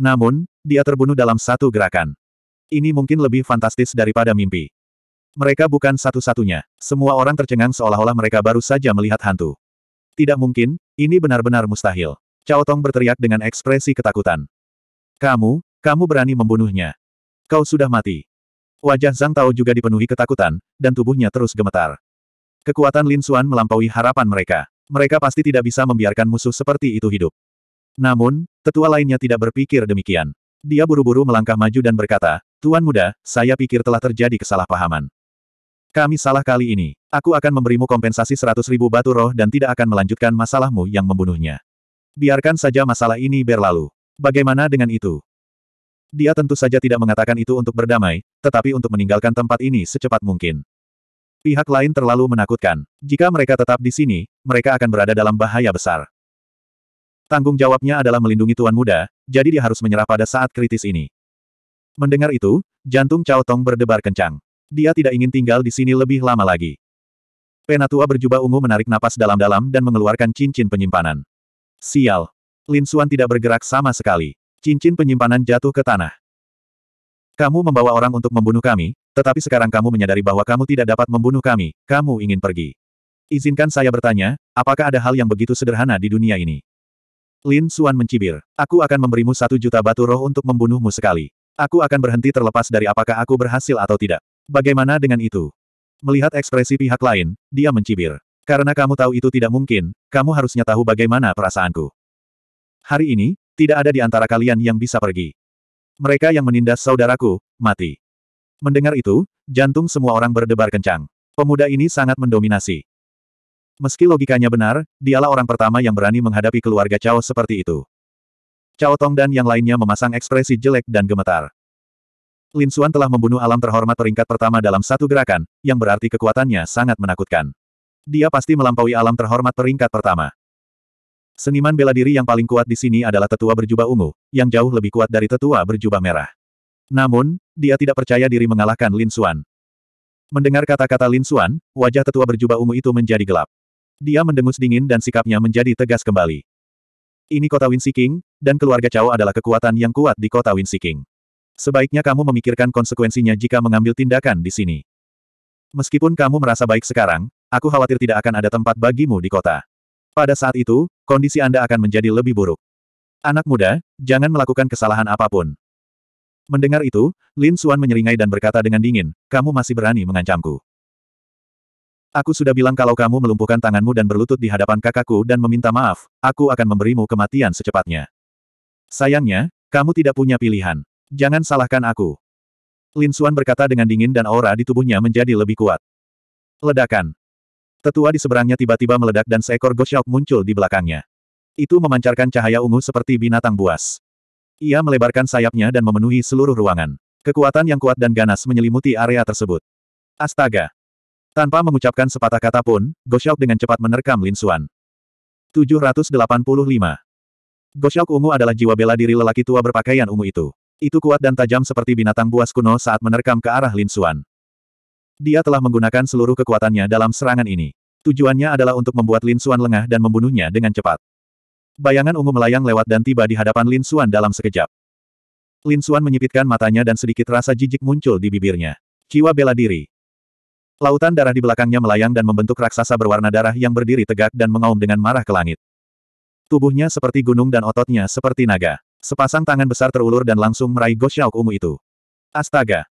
Namun, dia terbunuh dalam satu gerakan. Ini mungkin lebih fantastis daripada mimpi. Mereka bukan satu-satunya. Semua orang tercengang seolah-olah mereka baru saja melihat hantu. Tidak mungkin, ini benar-benar mustahil. Cao Tong berteriak dengan ekspresi ketakutan. Kamu, kamu berani membunuhnya. Kau sudah mati. Wajah Zhang Tao juga dipenuhi ketakutan, dan tubuhnya terus gemetar. Kekuatan Lin Xuan melampaui harapan mereka. Mereka pasti tidak bisa membiarkan musuh seperti itu hidup. Namun, tetua lainnya tidak berpikir demikian. Dia buru-buru melangkah maju dan berkata, Tuan muda, saya pikir telah terjadi kesalahpahaman. Kami salah kali ini. Aku akan memberimu kompensasi seratus ribu batu roh dan tidak akan melanjutkan masalahmu yang membunuhnya. Biarkan saja masalah ini berlalu. Bagaimana dengan itu? Dia tentu saja tidak mengatakan itu untuk berdamai, tetapi untuk meninggalkan tempat ini secepat mungkin. Pihak lain terlalu menakutkan. Jika mereka tetap di sini, mereka akan berada dalam bahaya besar. Tanggung jawabnya adalah melindungi Tuan Muda, jadi dia harus menyerah pada saat kritis ini. Mendengar itu, jantung Cao Tong berdebar kencang. Dia tidak ingin tinggal di sini lebih lama lagi. Penatua berjubah ungu menarik napas dalam-dalam dan mengeluarkan cincin penyimpanan. Sial. Lin Suan tidak bergerak sama sekali. Cincin penyimpanan jatuh ke tanah. Kamu membawa orang untuk membunuh kami, tetapi sekarang kamu menyadari bahwa kamu tidak dapat membunuh kami, kamu ingin pergi. Izinkan saya bertanya, apakah ada hal yang begitu sederhana di dunia ini? Lin Suan mencibir. Aku akan memberimu satu juta batu roh untuk membunuhmu sekali. Aku akan berhenti terlepas dari apakah aku berhasil atau tidak. Bagaimana dengan itu? Melihat ekspresi pihak lain, dia mencibir. Karena kamu tahu itu tidak mungkin, kamu harusnya tahu bagaimana perasaanku. Hari ini, tidak ada di antara kalian yang bisa pergi. Mereka yang menindas saudaraku, mati. Mendengar itu, jantung semua orang berdebar kencang. Pemuda ini sangat mendominasi. Meski logikanya benar, dialah orang pertama yang berani menghadapi keluarga Cao seperti itu. Cao Tong dan yang lainnya memasang ekspresi jelek dan gemetar. Lin Xuan telah membunuh alam terhormat peringkat pertama dalam satu gerakan, yang berarti kekuatannya sangat menakutkan. Dia pasti melampaui alam terhormat peringkat pertama. Seniman bela diri yang paling kuat di sini adalah tetua berjubah ungu, yang jauh lebih kuat dari tetua berjubah merah. Namun, dia tidak percaya diri mengalahkan Lin Xuan. Mendengar kata-kata Lin Xuan, wajah tetua berjubah ungu itu menjadi gelap. Dia mendengus dingin dan sikapnya menjadi tegas kembali. Ini kota Winsiking, dan keluarga Cao adalah kekuatan yang kuat di kota Winsiking. Sebaiknya kamu memikirkan konsekuensinya jika mengambil tindakan di sini. Meskipun kamu merasa baik sekarang, aku khawatir tidak akan ada tempat bagimu di kota. Pada saat itu, kondisi Anda akan menjadi lebih buruk. Anak muda, jangan melakukan kesalahan apapun. Mendengar itu, Lin Xuan menyeringai dan berkata dengan dingin, kamu masih berani mengancamku. Aku sudah bilang kalau kamu melumpuhkan tanganmu dan berlutut di hadapan kakakku dan meminta maaf, aku akan memberimu kematian secepatnya. Sayangnya, kamu tidak punya pilihan. Jangan salahkan aku. Lin Xuan berkata dengan dingin dan aura di tubuhnya menjadi lebih kuat. Ledakan. Tetua di seberangnya tiba-tiba meledak dan seekor gosyok muncul di belakangnya. Itu memancarkan cahaya ungu seperti binatang buas. Ia melebarkan sayapnya dan memenuhi seluruh ruangan. Kekuatan yang kuat dan ganas menyelimuti area tersebut. Astaga! Tanpa mengucapkan sepatah kata pun, Goshauk dengan cepat menerkam Lin Xuan. 785. Goshauk ungu adalah jiwa bela diri lelaki tua berpakaian ungu itu. Itu kuat dan tajam seperti binatang buas kuno saat menerkam ke arah Lin Xuan. Dia telah menggunakan seluruh kekuatannya dalam serangan ini. Tujuannya adalah untuk membuat Lin Xuan lengah dan membunuhnya dengan cepat. Bayangan ungu melayang lewat dan tiba di hadapan Lin Xuan dalam sekejap. Lin Xuan menyipitkan matanya dan sedikit rasa jijik muncul di bibirnya. Jiwa bela diri. Lautan darah di belakangnya melayang dan membentuk raksasa berwarna darah yang berdiri tegak dan mengaum dengan marah ke langit. Tubuhnya seperti gunung dan ototnya seperti naga. Sepasang tangan besar terulur dan langsung meraih Gosyauk ungu itu. Astaga!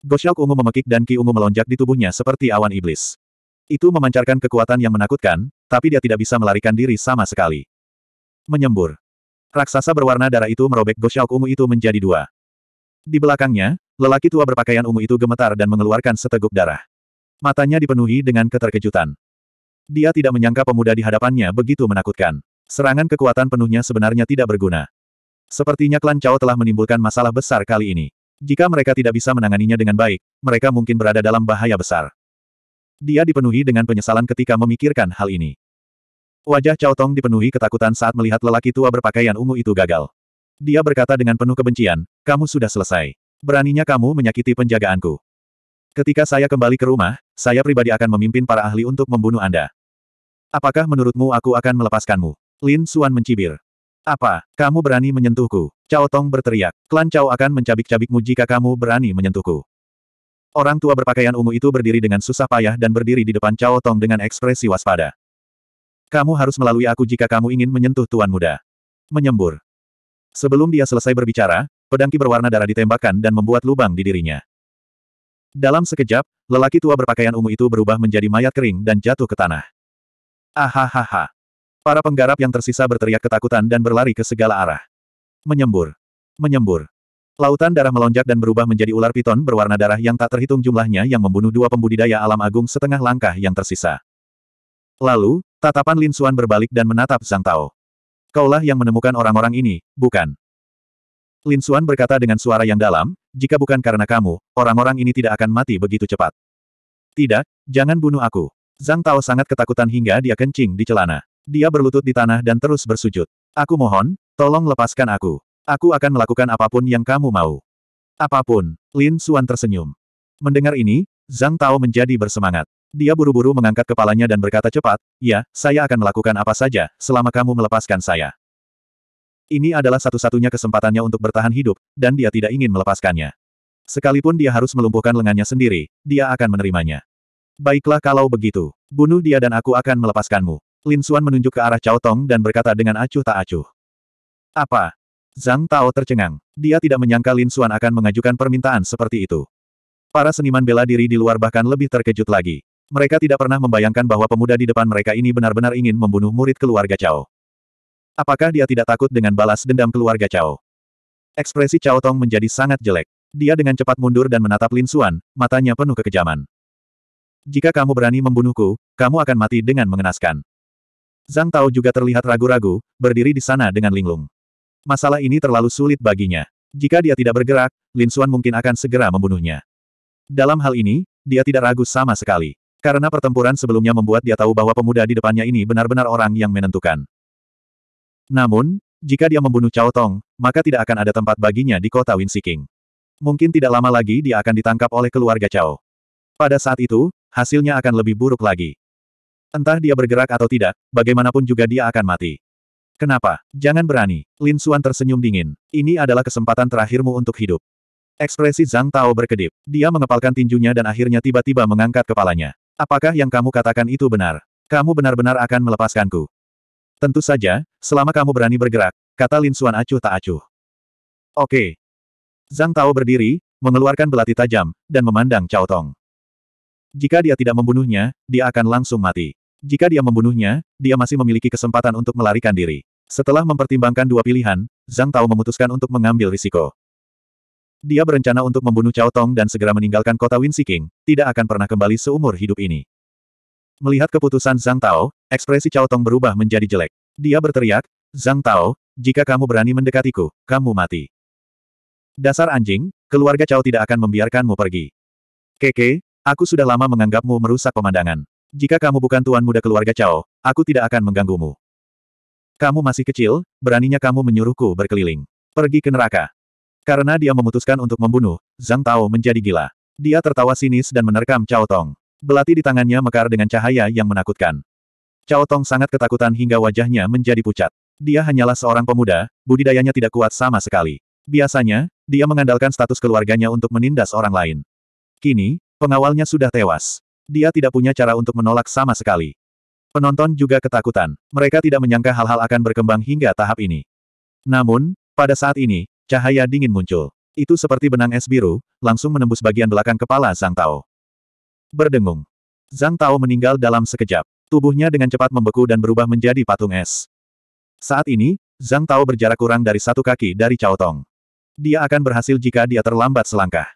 Gosyauk ungu memekik dan ki ungu melonjak di tubuhnya seperti awan iblis. Itu memancarkan kekuatan yang menakutkan, tapi dia tidak bisa melarikan diri sama sekali. Menyembur. Raksasa berwarna darah itu merobek Gosyauk ungu itu menjadi dua. Di belakangnya, lelaki tua berpakaian ungu itu gemetar dan mengeluarkan seteguk darah. Matanya dipenuhi dengan keterkejutan. Dia tidak menyangka pemuda di hadapannya begitu menakutkan. Serangan kekuatan penuhnya sebenarnya tidak berguna. Sepertinya klan Cao telah menimbulkan masalah besar kali ini. Jika mereka tidak bisa menanganinya dengan baik, mereka mungkin berada dalam bahaya besar. Dia dipenuhi dengan penyesalan ketika memikirkan hal ini. Wajah Cao Tong dipenuhi ketakutan saat melihat lelaki tua berpakaian ungu itu gagal. Dia berkata dengan penuh kebencian, kamu sudah selesai. Beraninya kamu menyakiti penjagaanku. Ketika saya kembali ke rumah, saya pribadi akan memimpin para ahli untuk membunuh Anda. Apakah menurutmu aku akan melepaskanmu? Lin Suan mencibir. Apa, kamu berani menyentuhku? Cao Tong berteriak. Klan Cao akan mencabik-cabikmu jika kamu berani menyentuhku. Orang tua berpakaian ungu itu berdiri dengan susah payah dan berdiri di depan Cao Tong dengan ekspresi waspada. Kamu harus melalui aku jika kamu ingin menyentuh tuan muda. Menyembur. Sebelum dia selesai berbicara, pedangki berwarna darah ditembakkan dan membuat lubang di dirinya. Dalam sekejap, lelaki tua berpakaian ungu itu berubah menjadi mayat kering dan jatuh ke tanah. Ahahaha. Para penggarap yang tersisa berteriak ketakutan dan berlari ke segala arah. Menyembur. Menyembur. Lautan darah melonjak dan berubah menjadi ular piton berwarna darah yang tak terhitung jumlahnya yang membunuh dua pembudidaya alam agung setengah langkah yang tersisa. Lalu, tatapan Lin Xuan berbalik dan menatap Zhang Tao. Kaulah yang menemukan orang-orang ini, bukan? Lin Xuan berkata dengan suara yang dalam, jika bukan karena kamu, orang-orang ini tidak akan mati begitu cepat. Tidak, jangan bunuh aku. Zhang Tao sangat ketakutan hingga dia kencing di celana. Dia berlutut di tanah dan terus bersujud. Aku mohon, tolong lepaskan aku. Aku akan melakukan apapun yang kamu mau. Apapun, Lin Suan tersenyum. Mendengar ini, Zhang Tao menjadi bersemangat. Dia buru-buru mengangkat kepalanya dan berkata cepat, Ya, saya akan melakukan apa saja, selama kamu melepaskan saya. Ini adalah satu-satunya kesempatannya untuk bertahan hidup, dan dia tidak ingin melepaskannya. Sekalipun dia harus melumpuhkan lengannya sendiri, dia akan menerimanya. Baiklah kalau begitu, bunuh dia dan aku akan melepaskanmu. Lin Xuan menunjuk ke arah Cao Tong dan berkata dengan acuh tak acuh. Apa? Zhang Tao tercengang. Dia tidak menyangka Lin Xuan akan mengajukan permintaan seperti itu. Para seniman bela diri di luar bahkan lebih terkejut lagi. Mereka tidak pernah membayangkan bahwa pemuda di depan mereka ini benar-benar ingin membunuh murid keluarga Cao. Apakah dia tidak takut dengan balas dendam keluarga Cao? Ekspresi Cao Tong menjadi sangat jelek. Dia dengan cepat mundur dan menatap Lin Xuan, matanya penuh kekejaman. Jika kamu berani membunuhku, kamu akan mati dengan mengenaskan. Zhang Tao juga terlihat ragu-ragu, berdiri di sana dengan linglung. Masalah ini terlalu sulit baginya. Jika dia tidak bergerak, Lin Xuan mungkin akan segera membunuhnya. Dalam hal ini, dia tidak ragu sama sekali. Karena pertempuran sebelumnya membuat dia tahu bahwa pemuda di depannya ini benar-benar orang yang menentukan. Namun, jika dia membunuh Cao Tong, maka tidak akan ada tempat baginya di kota Winsiking. Mungkin tidak lama lagi dia akan ditangkap oleh keluarga Cao. Pada saat itu, hasilnya akan lebih buruk lagi. Entah dia bergerak atau tidak, bagaimanapun juga dia akan mati. Kenapa? Jangan berani. Lin Xuan tersenyum dingin. Ini adalah kesempatan terakhirmu untuk hidup. Ekspresi Zhang Tao berkedip. Dia mengepalkan tinjunya dan akhirnya tiba-tiba mengangkat kepalanya. Apakah yang kamu katakan itu benar? Kamu benar-benar akan melepaskanku. Tentu saja, selama kamu berani bergerak, kata Lin Xuan acuh tak acuh. Oke. Zhang Tao berdiri, mengeluarkan belati tajam, dan memandang Cao Tong. Jika dia tidak membunuhnya, dia akan langsung mati. Jika dia membunuhnya, dia masih memiliki kesempatan untuk melarikan diri. Setelah mempertimbangkan dua pilihan, Zhang Tao memutuskan untuk mengambil risiko. Dia berencana untuk membunuh Cao Tong dan segera meninggalkan kota Winsiking, tidak akan pernah kembali seumur hidup ini. Melihat keputusan Zhang Tao, ekspresi Cao Tong berubah menjadi jelek. Dia berteriak, Zhang Tao, jika kamu berani mendekatiku, kamu mati. Dasar anjing, keluarga Cao tidak akan membiarkanmu pergi. Keke, aku sudah lama menganggapmu merusak pemandangan. Jika kamu bukan tuan muda keluarga Cao, aku tidak akan mengganggumu. Kamu masih kecil, beraninya kamu menyuruhku berkeliling. Pergi ke neraka. Karena dia memutuskan untuk membunuh, Zhang Tao menjadi gila. Dia tertawa sinis dan menerkam Cao Tong. Belati di tangannya mekar dengan cahaya yang menakutkan. Cao Tong sangat ketakutan hingga wajahnya menjadi pucat. Dia hanyalah seorang pemuda, budidayanya tidak kuat sama sekali. Biasanya, dia mengandalkan status keluarganya untuk menindas orang lain. Kini, pengawalnya sudah tewas. Dia tidak punya cara untuk menolak sama sekali. Penonton juga ketakutan. Mereka tidak menyangka hal-hal akan berkembang hingga tahap ini. Namun, pada saat ini, cahaya dingin muncul. Itu seperti benang es biru, langsung menembus bagian belakang kepala Zhang Tao. Berdengung. Zhang Tao meninggal dalam sekejap. Tubuhnya dengan cepat membeku dan berubah menjadi patung es. Saat ini, Zhang Tao berjarak kurang dari satu kaki dari Cao Tong. Dia akan berhasil jika dia terlambat selangkah.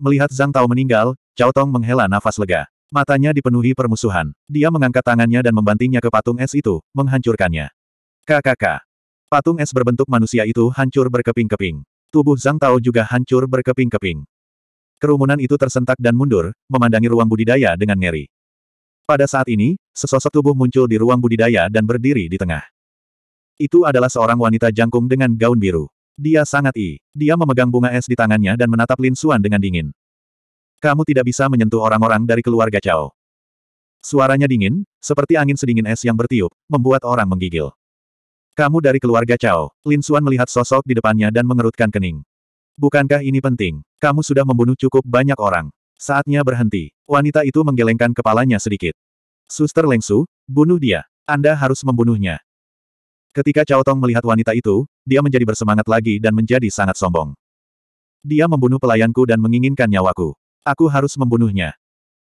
Melihat Zhang Tao meninggal, Cao Tong menghela nafas lega. Matanya dipenuhi permusuhan. Dia mengangkat tangannya dan membantingnya ke patung es itu, menghancurkannya. KKK. Patung es berbentuk manusia itu hancur berkeping-keping. Tubuh Zhang Tao juga hancur berkeping-keping. Kerumunan itu tersentak dan mundur, memandangi ruang budidaya dengan ngeri. Pada saat ini, sesosok tubuh muncul di ruang budidaya dan berdiri di tengah. Itu adalah seorang wanita jangkung dengan gaun biru. Dia sangat i. Dia memegang bunga es di tangannya dan menatap Lin Suan dengan dingin. Kamu tidak bisa menyentuh orang-orang dari keluarga Cao. Suaranya dingin, seperti angin sedingin es yang bertiup, membuat orang menggigil. Kamu dari keluarga Cao. Lin Suan melihat sosok di depannya dan mengerutkan kening. Bukankah ini penting? Kamu sudah membunuh cukup banyak orang. Saatnya berhenti. Wanita itu menggelengkan kepalanya sedikit. Suster Lengsu, bunuh dia. Anda harus membunuhnya. Ketika Cao Tong melihat wanita itu, dia menjadi bersemangat lagi dan menjadi sangat sombong. Dia membunuh pelayanku dan menginginkan nyawaku. Aku harus membunuhnya.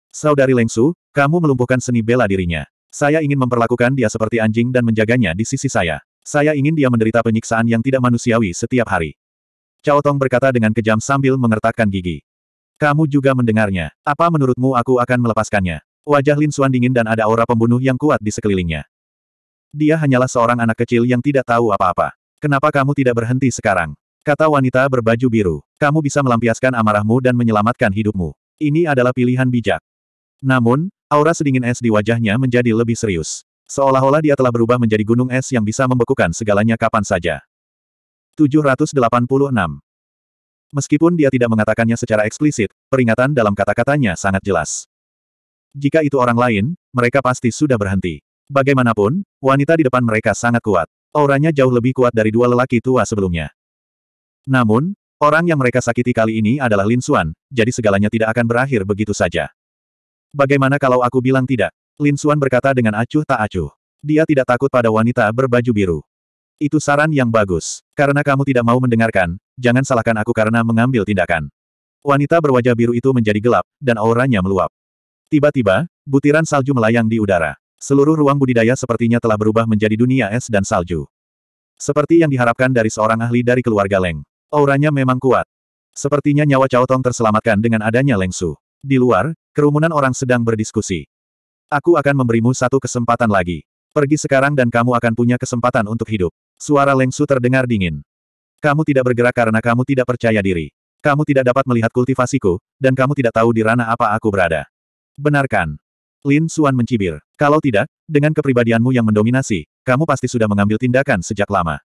Saudari Lengsu, kamu melumpuhkan seni bela dirinya. Saya ingin memperlakukan dia seperti anjing dan menjaganya di sisi saya. Saya ingin dia menderita penyiksaan yang tidak manusiawi setiap hari. Cao Tong berkata dengan kejam sambil mengertakkan gigi. Kamu juga mendengarnya. Apa menurutmu aku akan melepaskannya? Wajah Lin Xuan dingin dan ada aura pembunuh yang kuat di sekelilingnya. Dia hanyalah seorang anak kecil yang tidak tahu apa-apa. Kenapa kamu tidak berhenti sekarang? Kata wanita berbaju biru. Kamu bisa melampiaskan amarahmu dan menyelamatkan hidupmu. Ini adalah pilihan bijak. Namun, aura sedingin es di wajahnya menjadi lebih serius. Seolah-olah dia telah berubah menjadi gunung es yang bisa membekukan segalanya kapan saja. 786. Meskipun dia tidak mengatakannya secara eksplisit, peringatan dalam kata-katanya sangat jelas. Jika itu orang lain, mereka pasti sudah berhenti. Bagaimanapun, wanita di depan mereka sangat kuat. Auranya jauh lebih kuat dari dua lelaki tua sebelumnya. Namun, orang yang mereka sakiti kali ini adalah Lin Xuan, jadi segalanya tidak akan berakhir begitu saja. Bagaimana kalau aku bilang tidak? Lin Xuan berkata dengan acuh tak acuh. Dia tidak takut pada wanita berbaju biru. Itu saran yang bagus. Karena kamu tidak mau mendengarkan, jangan salahkan aku karena mengambil tindakan. Wanita berwajah biru itu menjadi gelap, dan auranya meluap. Tiba-tiba, butiran salju melayang di udara. Seluruh ruang budidaya sepertinya telah berubah menjadi dunia es dan salju. Seperti yang diharapkan dari seorang ahli dari keluarga Leng. Auranya memang kuat. Sepertinya nyawa Cao Tong terselamatkan dengan adanya Leng Su. Di luar, kerumunan orang sedang berdiskusi. Aku akan memberimu satu kesempatan lagi. Pergi sekarang dan kamu akan punya kesempatan untuk hidup. Suara Leng Su terdengar dingin. Kamu tidak bergerak karena kamu tidak percaya diri. Kamu tidak dapat melihat kultivasiku, dan kamu tidak tahu di ranah apa aku berada. Benarkan. Lin Suan mencibir. Kalau tidak, dengan kepribadianmu yang mendominasi, kamu pasti sudah mengambil tindakan sejak lama.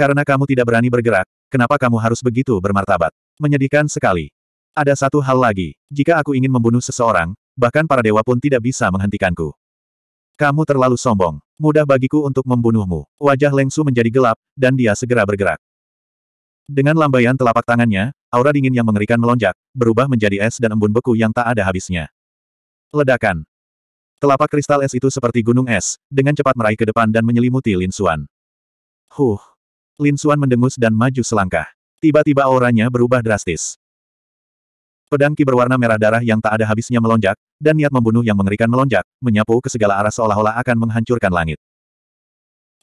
Karena kamu tidak berani bergerak, kenapa kamu harus begitu bermartabat? Menyedihkan sekali. Ada satu hal lagi, jika aku ingin membunuh seseorang, bahkan para dewa pun tidak bisa menghentikanku. Kamu terlalu sombong. Mudah bagiku untuk membunuhmu. Wajah Leng Su menjadi gelap, dan dia segera bergerak. Dengan lambaian telapak tangannya, aura dingin yang mengerikan melonjak, berubah menjadi es dan embun beku yang tak ada habisnya. Ledakan. Telapak kristal es itu seperti gunung es, dengan cepat meraih ke depan dan menyelimuti Lin Xuan. Huh. Lin Xuan mendengus dan maju selangkah. Tiba-tiba auranya berubah drastis. Pedang ki berwarna merah darah yang tak ada habisnya melonjak, dan niat membunuh yang mengerikan melonjak, menyapu ke segala arah seolah-olah akan menghancurkan langit.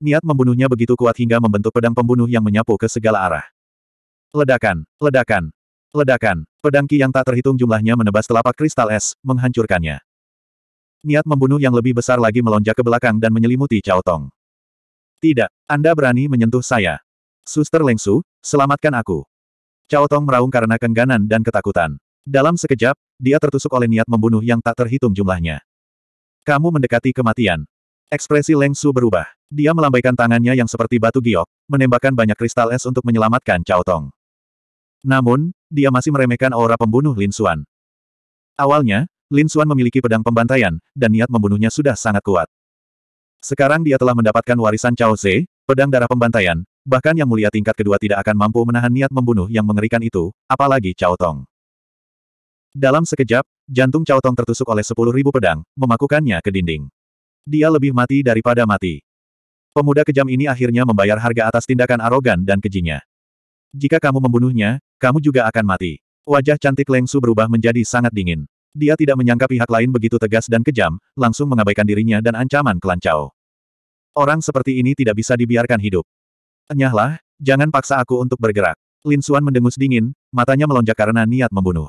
Niat membunuhnya begitu kuat hingga membentuk pedang pembunuh yang menyapu ke segala arah. Ledakan, ledakan, Ledakan, pedang Ki yang tak terhitung jumlahnya menebas telapak kristal es, menghancurkannya. Niat membunuh yang lebih besar lagi melonjak ke belakang dan menyelimuti Cao Tong. Tidak, Anda berani menyentuh saya. Suster Leng Su. selamatkan aku. Cao Tong meraung karena kengganan dan ketakutan. Dalam sekejap, dia tertusuk oleh niat membunuh yang tak terhitung jumlahnya. Kamu mendekati kematian. Ekspresi Leng Su berubah. Dia melambaikan tangannya yang seperti batu giok, menembakkan banyak kristal es untuk menyelamatkan Cao Tong. Namun, dia masih meremehkan aura pembunuh Lin Xuan. Awalnya, Lin Xuan memiliki pedang pembantaian, dan niat membunuhnya sudah sangat kuat. Sekarang dia telah mendapatkan warisan Cao Ze, pedang darah pembantaian, bahkan yang mulia tingkat kedua tidak akan mampu menahan niat membunuh yang mengerikan itu, apalagi Cao Tong. Dalam sekejap, jantung Cao Tong tertusuk oleh sepuluh ribu pedang, memakukannya ke dinding. Dia lebih mati daripada mati. Pemuda kejam ini akhirnya membayar harga atas tindakan arogan dan kejinya. Jika kamu membunuhnya, kamu juga akan mati. Wajah cantik Leng Su berubah menjadi sangat dingin. Dia tidak menyangka pihak lain begitu tegas dan kejam, langsung mengabaikan dirinya dan ancaman kelancau. Orang seperti ini tidak bisa dibiarkan hidup. Enyahlah, jangan paksa aku untuk bergerak. Lin Xuan mendengus dingin, matanya melonjak karena niat membunuh.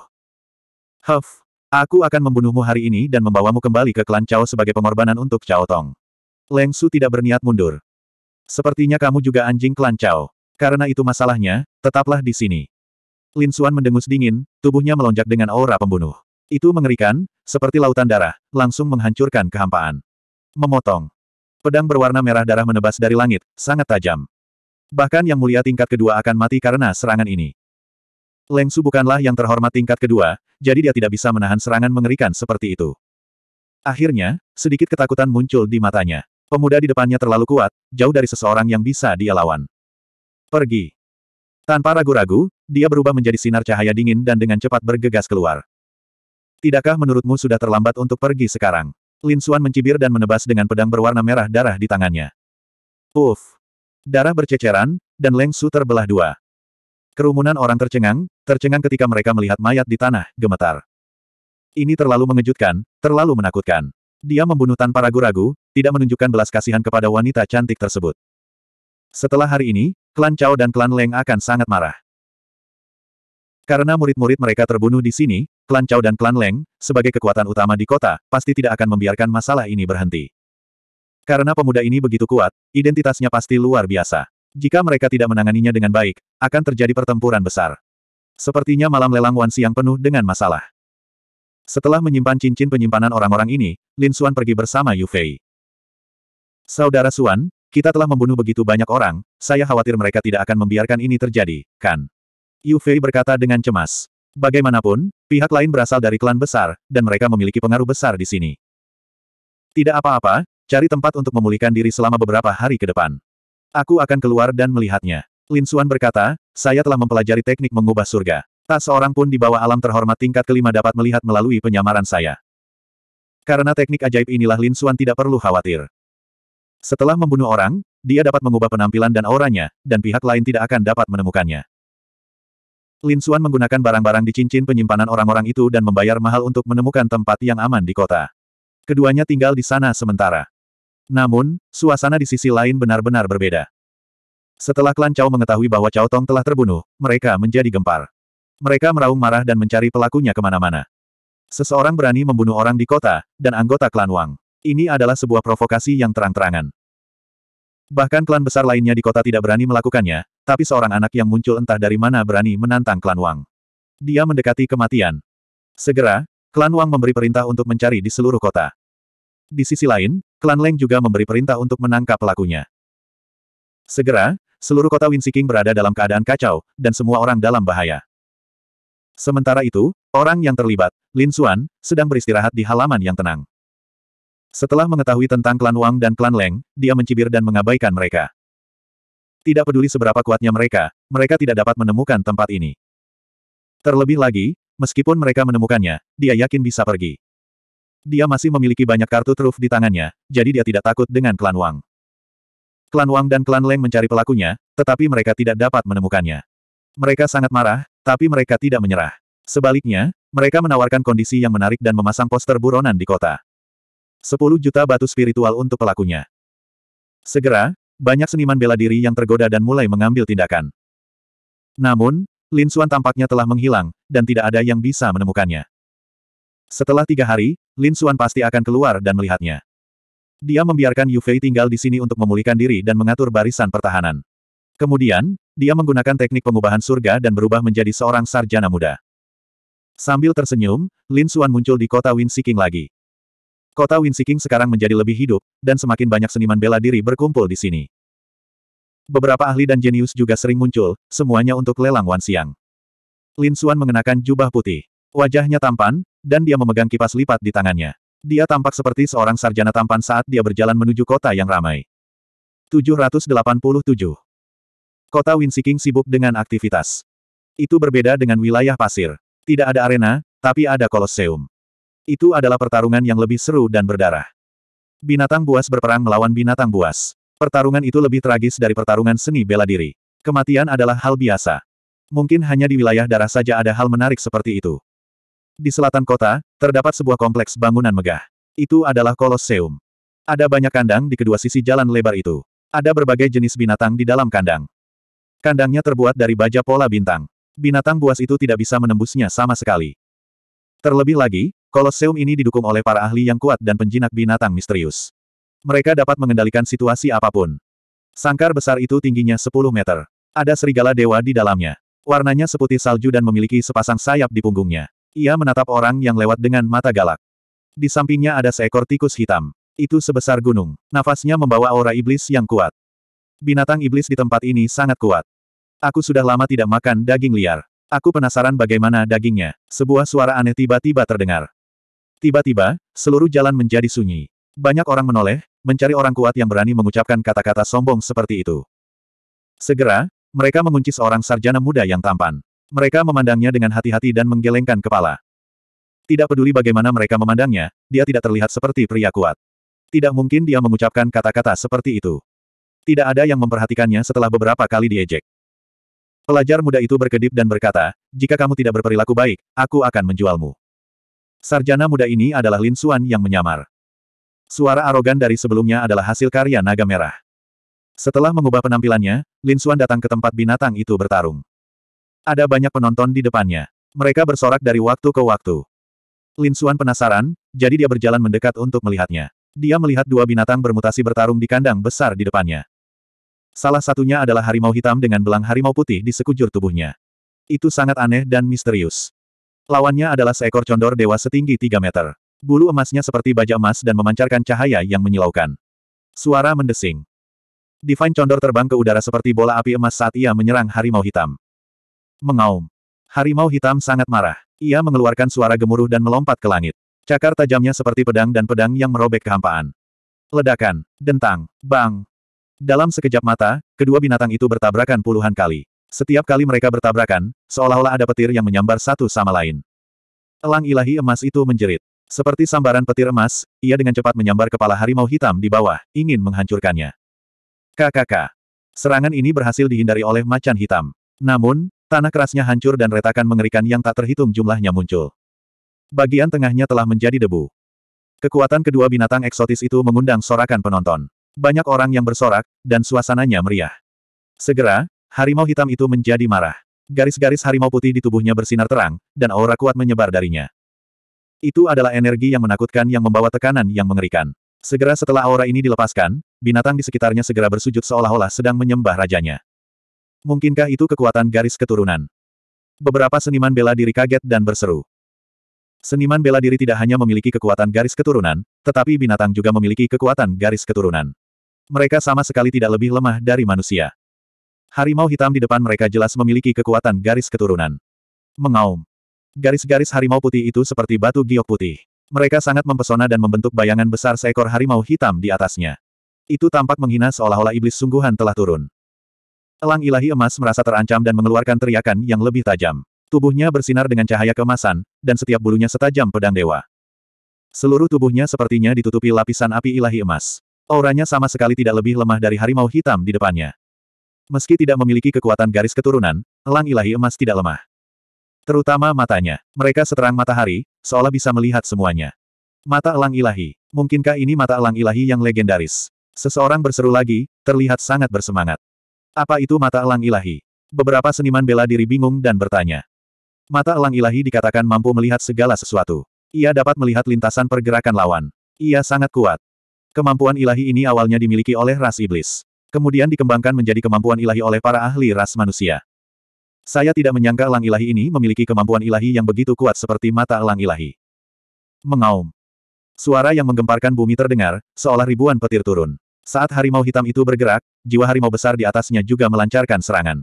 Huff, aku akan membunuhmu hari ini dan membawamu kembali ke klan Chao sebagai pengorbanan untuk Cao Tong. Leng Su tidak berniat mundur. Sepertinya kamu juga anjing klan Chao. Karena itu masalahnya, tetaplah di sini. Lin Xuan mendengus dingin, tubuhnya melonjak dengan aura pembunuh. Itu mengerikan, seperti lautan darah, langsung menghancurkan kehampaan. Memotong. Pedang berwarna merah darah menebas dari langit, sangat tajam. Bahkan yang mulia tingkat kedua akan mati karena serangan ini. Leng Su bukanlah yang terhormat tingkat kedua, jadi dia tidak bisa menahan serangan mengerikan seperti itu. Akhirnya, sedikit ketakutan muncul di matanya. Pemuda di depannya terlalu kuat, jauh dari seseorang yang bisa dia lawan. Pergi. Tanpa ragu-ragu, dia berubah menjadi sinar cahaya dingin dan dengan cepat bergegas keluar. Tidakkah menurutmu sudah terlambat untuk pergi sekarang? Lin Suan mencibir dan menebas dengan pedang berwarna merah darah di tangannya. Puff! Darah berceceran, dan Leng Su terbelah dua. Kerumunan orang tercengang, tercengang ketika mereka melihat mayat di tanah, gemetar. Ini terlalu mengejutkan, terlalu menakutkan. Dia membunuh tanpa ragu-ragu, tidak menunjukkan belas kasihan kepada wanita cantik tersebut. Setelah hari ini, klan Cao dan klan Leng akan sangat marah. Karena murid-murid mereka terbunuh di sini, klan Cao dan klan Leng, sebagai kekuatan utama di kota, pasti tidak akan membiarkan masalah ini berhenti. Karena pemuda ini begitu kuat, identitasnya pasti luar biasa. Jika mereka tidak menanganinya dengan baik, akan terjadi pertempuran besar. Sepertinya malam lelang Wan Siang penuh dengan masalah. Setelah menyimpan cincin penyimpanan orang-orang ini, Lin Suan pergi bersama Yu Fei. Saudara Suan. Kita telah membunuh begitu banyak orang, saya khawatir mereka tidak akan membiarkan ini terjadi, kan? Yu Fei berkata dengan cemas. Bagaimanapun, pihak lain berasal dari klan besar, dan mereka memiliki pengaruh besar di sini. Tidak apa-apa, cari tempat untuk memulihkan diri selama beberapa hari ke depan. Aku akan keluar dan melihatnya. Lin Xuan berkata, saya telah mempelajari teknik mengubah surga. Tak seorang pun di bawah alam terhormat tingkat kelima dapat melihat melalui penyamaran saya. Karena teknik ajaib inilah Lin Xuan tidak perlu khawatir. Setelah membunuh orang, dia dapat mengubah penampilan dan auranya, dan pihak lain tidak akan dapat menemukannya. Lin Xuan menggunakan barang-barang di cincin penyimpanan orang-orang itu dan membayar mahal untuk menemukan tempat yang aman di kota. Keduanya tinggal di sana sementara. Namun, suasana di sisi lain benar-benar berbeda. Setelah klan Cao mengetahui bahwa Cao Tong telah terbunuh, mereka menjadi gempar. Mereka meraung marah dan mencari pelakunya kemana-mana. Seseorang berani membunuh orang di kota, dan anggota klan Wang. Ini adalah sebuah provokasi yang terang-terangan. Bahkan klan besar lainnya di kota tidak berani melakukannya, tapi seorang anak yang muncul entah dari mana berani menantang klan Wang. Dia mendekati kematian. Segera, klan Wang memberi perintah untuk mencari di seluruh kota. Di sisi lain, klan Leng juga memberi perintah untuk menangkap pelakunya. Segera, seluruh kota Winsiking berada dalam keadaan kacau, dan semua orang dalam bahaya. Sementara itu, orang yang terlibat, Lin Xuan, sedang beristirahat di halaman yang tenang. Setelah mengetahui tentang klan Wang dan klan Leng, dia mencibir dan mengabaikan mereka. Tidak peduli seberapa kuatnya mereka, mereka tidak dapat menemukan tempat ini. Terlebih lagi, meskipun mereka menemukannya, dia yakin bisa pergi. Dia masih memiliki banyak kartu truf di tangannya, jadi dia tidak takut dengan klan Wang. Klan Wang dan klan Leng mencari pelakunya, tetapi mereka tidak dapat menemukannya. Mereka sangat marah, tapi mereka tidak menyerah. Sebaliknya, mereka menawarkan kondisi yang menarik dan memasang poster buronan di kota. 10 juta batu spiritual untuk pelakunya. Segera, banyak seniman bela diri yang tergoda dan mulai mengambil tindakan. Namun, Lin Xuan tampaknya telah menghilang, dan tidak ada yang bisa menemukannya. Setelah tiga hari, Lin Xuan pasti akan keluar dan melihatnya. Dia membiarkan Yu Fei tinggal di sini untuk memulihkan diri dan mengatur barisan pertahanan. Kemudian, dia menggunakan teknik pengubahan surga dan berubah menjadi seorang sarjana muda. Sambil tersenyum, Lin Xuan muncul di kota Winsiking lagi. Kota Winsiking sekarang menjadi lebih hidup, dan semakin banyak seniman bela diri berkumpul di sini. Beberapa ahli dan jenius juga sering muncul, semuanya untuk lelang Wan Siang. Lin Xuan mengenakan jubah putih. Wajahnya tampan, dan dia memegang kipas lipat di tangannya. Dia tampak seperti seorang sarjana tampan saat dia berjalan menuju kota yang ramai. 787. Kota Winsiking sibuk dengan aktivitas. Itu berbeda dengan wilayah pasir. Tidak ada arena, tapi ada koloseum. Itu adalah pertarungan yang lebih seru dan berdarah. Binatang buas berperang melawan binatang buas. Pertarungan itu lebih tragis dari pertarungan seni bela diri. Kematian adalah hal biasa. Mungkin hanya di wilayah darah saja ada hal menarik seperti itu. Di selatan kota, terdapat sebuah kompleks bangunan megah. Itu adalah koloseum. Ada banyak kandang di kedua sisi jalan lebar itu. Ada berbagai jenis binatang di dalam kandang. Kandangnya terbuat dari baja pola bintang. Binatang buas itu tidak bisa menembusnya sama sekali. Terlebih lagi, Koloseum ini didukung oleh para ahli yang kuat dan penjinak binatang misterius. Mereka dapat mengendalikan situasi apapun. Sangkar besar itu tingginya 10 meter. Ada serigala dewa di dalamnya. Warnanya seputih salju dan memiliki sepasang sayap di punggungnya. Ia menatap orang yang lewat dengan mata galak. Di sampingnya ada seekor tikus hitam. Itu sebesar gunung. Nafasnya membawa aura iblis yang kuat. Binatang iblis di tempat ini sangat kuat. Aku sudah lama tidak makan daging liar. Aku penasaran bagaimana dagingnya. Sebuah suara aneh tiba-tiba terdengar. Tiba-tiba, seluruh jalan menjadi sunyi. Banyak orang menoleh, mencari orang kuat yang berani mengucapkan kata-kata sombong seperti itu. Segera, mereka mengunci seorang sarjana muda yang tampan. Mereka memandangnya dengan hati-hati dan menggelengkan kepala. Tidak peduli bagaimana mereka memandangnya, dia tidak terlihat seperti pria kuat. Tidak mungkin dia mengucapkan kata-kata seperti itu. Tidak ada yang memperhatikannya setelah beberapa kali diejek. Pelajar muda itu berkedip dan berkata, jika kamu tidak berperilaku baik, aku akan menjualmu. Sarjana muda ini adalah Lin Suan yang menyamar. Suara arogan dari sebelumnya adalah hasil karya naga merah. Setelah mengubah penampilannya, Lin Suan datang ke tempat binatang itu bertarung. Ada banyak penonton di depannya. Mereka bersorak dari waktu ke waktu. Lin Suan penasaran, jadi dia berjalan mendekat untuk melihatnya. Dia melihat dua binatang bermutasi bertarung di kandang besar di depannya. Salah satunya adalah harimau hitam dengan belang harimau putih di sekujur tubuhnya. Itu sangat aneh dan misterius. Lawannya adalah seekor condor dewa setinggi 3 meter. Bulu emasnya seperti baja emas dan memancarkan cahaya yang menyilaukan. Suara mendesing. Divine Condor terbang ke udara seperti bola api emas saat ia menyerang harimau hitam. Mengaum. Harimau hitam sangat marah. Ia mengeluarkan suara gemuruh dan melompat ke langit. Cakar tajamnya seperti pedang dan pedang yang merobek kehampaan. Ledakan, dentang, bang. Dalam sekejap mata, kedua binatang itu bertabrakan puluhan kali. Setiap kali mereka bertabrakan, seolah-olah ada petir yang menyambar satu sama lain. Elang ilahi emas itu menjerit. Seperti sambaran petir emas, ia dengan cepat menyambar kepala harimau hitam di bawah, ingin menghancurkannya. KKK. Serangan ini berhasil dihindari oleh macan hitam. Namun, tanah kerasnya hancur dan retakan mengerikan yang tak terhitung jumlahnya muncul. Bagian tengahnya telah menjadi debu. Kekuatan kedua binatang eksotis itu mengundang sorakan penonton. Banyak orang yang bersorak, dan suasananya meriah. Segera, Harimau hitam itu menjadi marah. Garis-garis harimau putih di tubuhnya bersinar terang, dan aura kuat menyebar darinya. Itu adalah energi yang menakutkan yang membawa tekanan yang mengerikan. Segera setelah aura ini dilepaskan, binatang di sekitarnya segera bersujud seolah-olah sedang menyembah rajanya. Mungkinkah itu kekuatan garis keturunan? Beberapa seniman bela diri kaget dan berseru. Seniman bela diri tidak hanya memiliki kekuatan garis keturunan, tetapi binatang juga memiliki kekuatan garis keturunan. Mereka sama sekali tidak lebih lemah dari manusia. Harimau hitam di depan mereka jelas memiliki kekuatan garis keturunan. Mengaum. Garis-garis harimau putih itu seperti batu giok putih. Mereka sangat mempesona dan membentuk bayangan besar seekor harimau hitam di atasnya. Itu tampak menghina seolah-olah iblis sungguhan telah turun. Elang ilahi emas merasa terancam dan mengeluarkan teriakan yang lebih tajam. Tubuhnya bersinar dengan cahaya kemasan, dan setiap bulunya setajam pedang dewa. Seluruh tubuhnya sepertinya ditutupi lapisan api ilahi emas. Auranya sama sekali tidak lebih lemah dari harimau hitam di depannya. Meski tidak memiliki kekuatan garis keturunan, elang ilahi emas tidak lemah. Terutama matanya. Mereka seterang matahari, seolah bisa melihat semuanya. Mata elang ilahi. Mungkinkah ini mata elang ilahi yang legendaris? Seseorang berseru lagi, terlihat sangat bersemangat. Apa itu mata elang ilahi? Beberapa seniman bela diri bingung dan bertanya. Mata elang ilahi dikatakan mampu melihat segala sesuatu. Ia dapat melihat lintasan pergerakan lawan. Ia sangat kuat. Kemampuan ilahi ini awalnya dimiliki oleh ras iblis. Kemudian dikembangkan menjadi kemampuan ilahi oleh para ahli ras manusia. Saya tidak menyangka elang ilahi ini memiliki kemampuan ilahi yang begitu kuat seperti mata elang ilahi. Mengaum. Suara yang menggemparkan bumi terdengar, seolah ribuan petir turun. Saat harimau hitam itu bergerak, jiwa harimau besar di atasnya juga melancarkan serangan.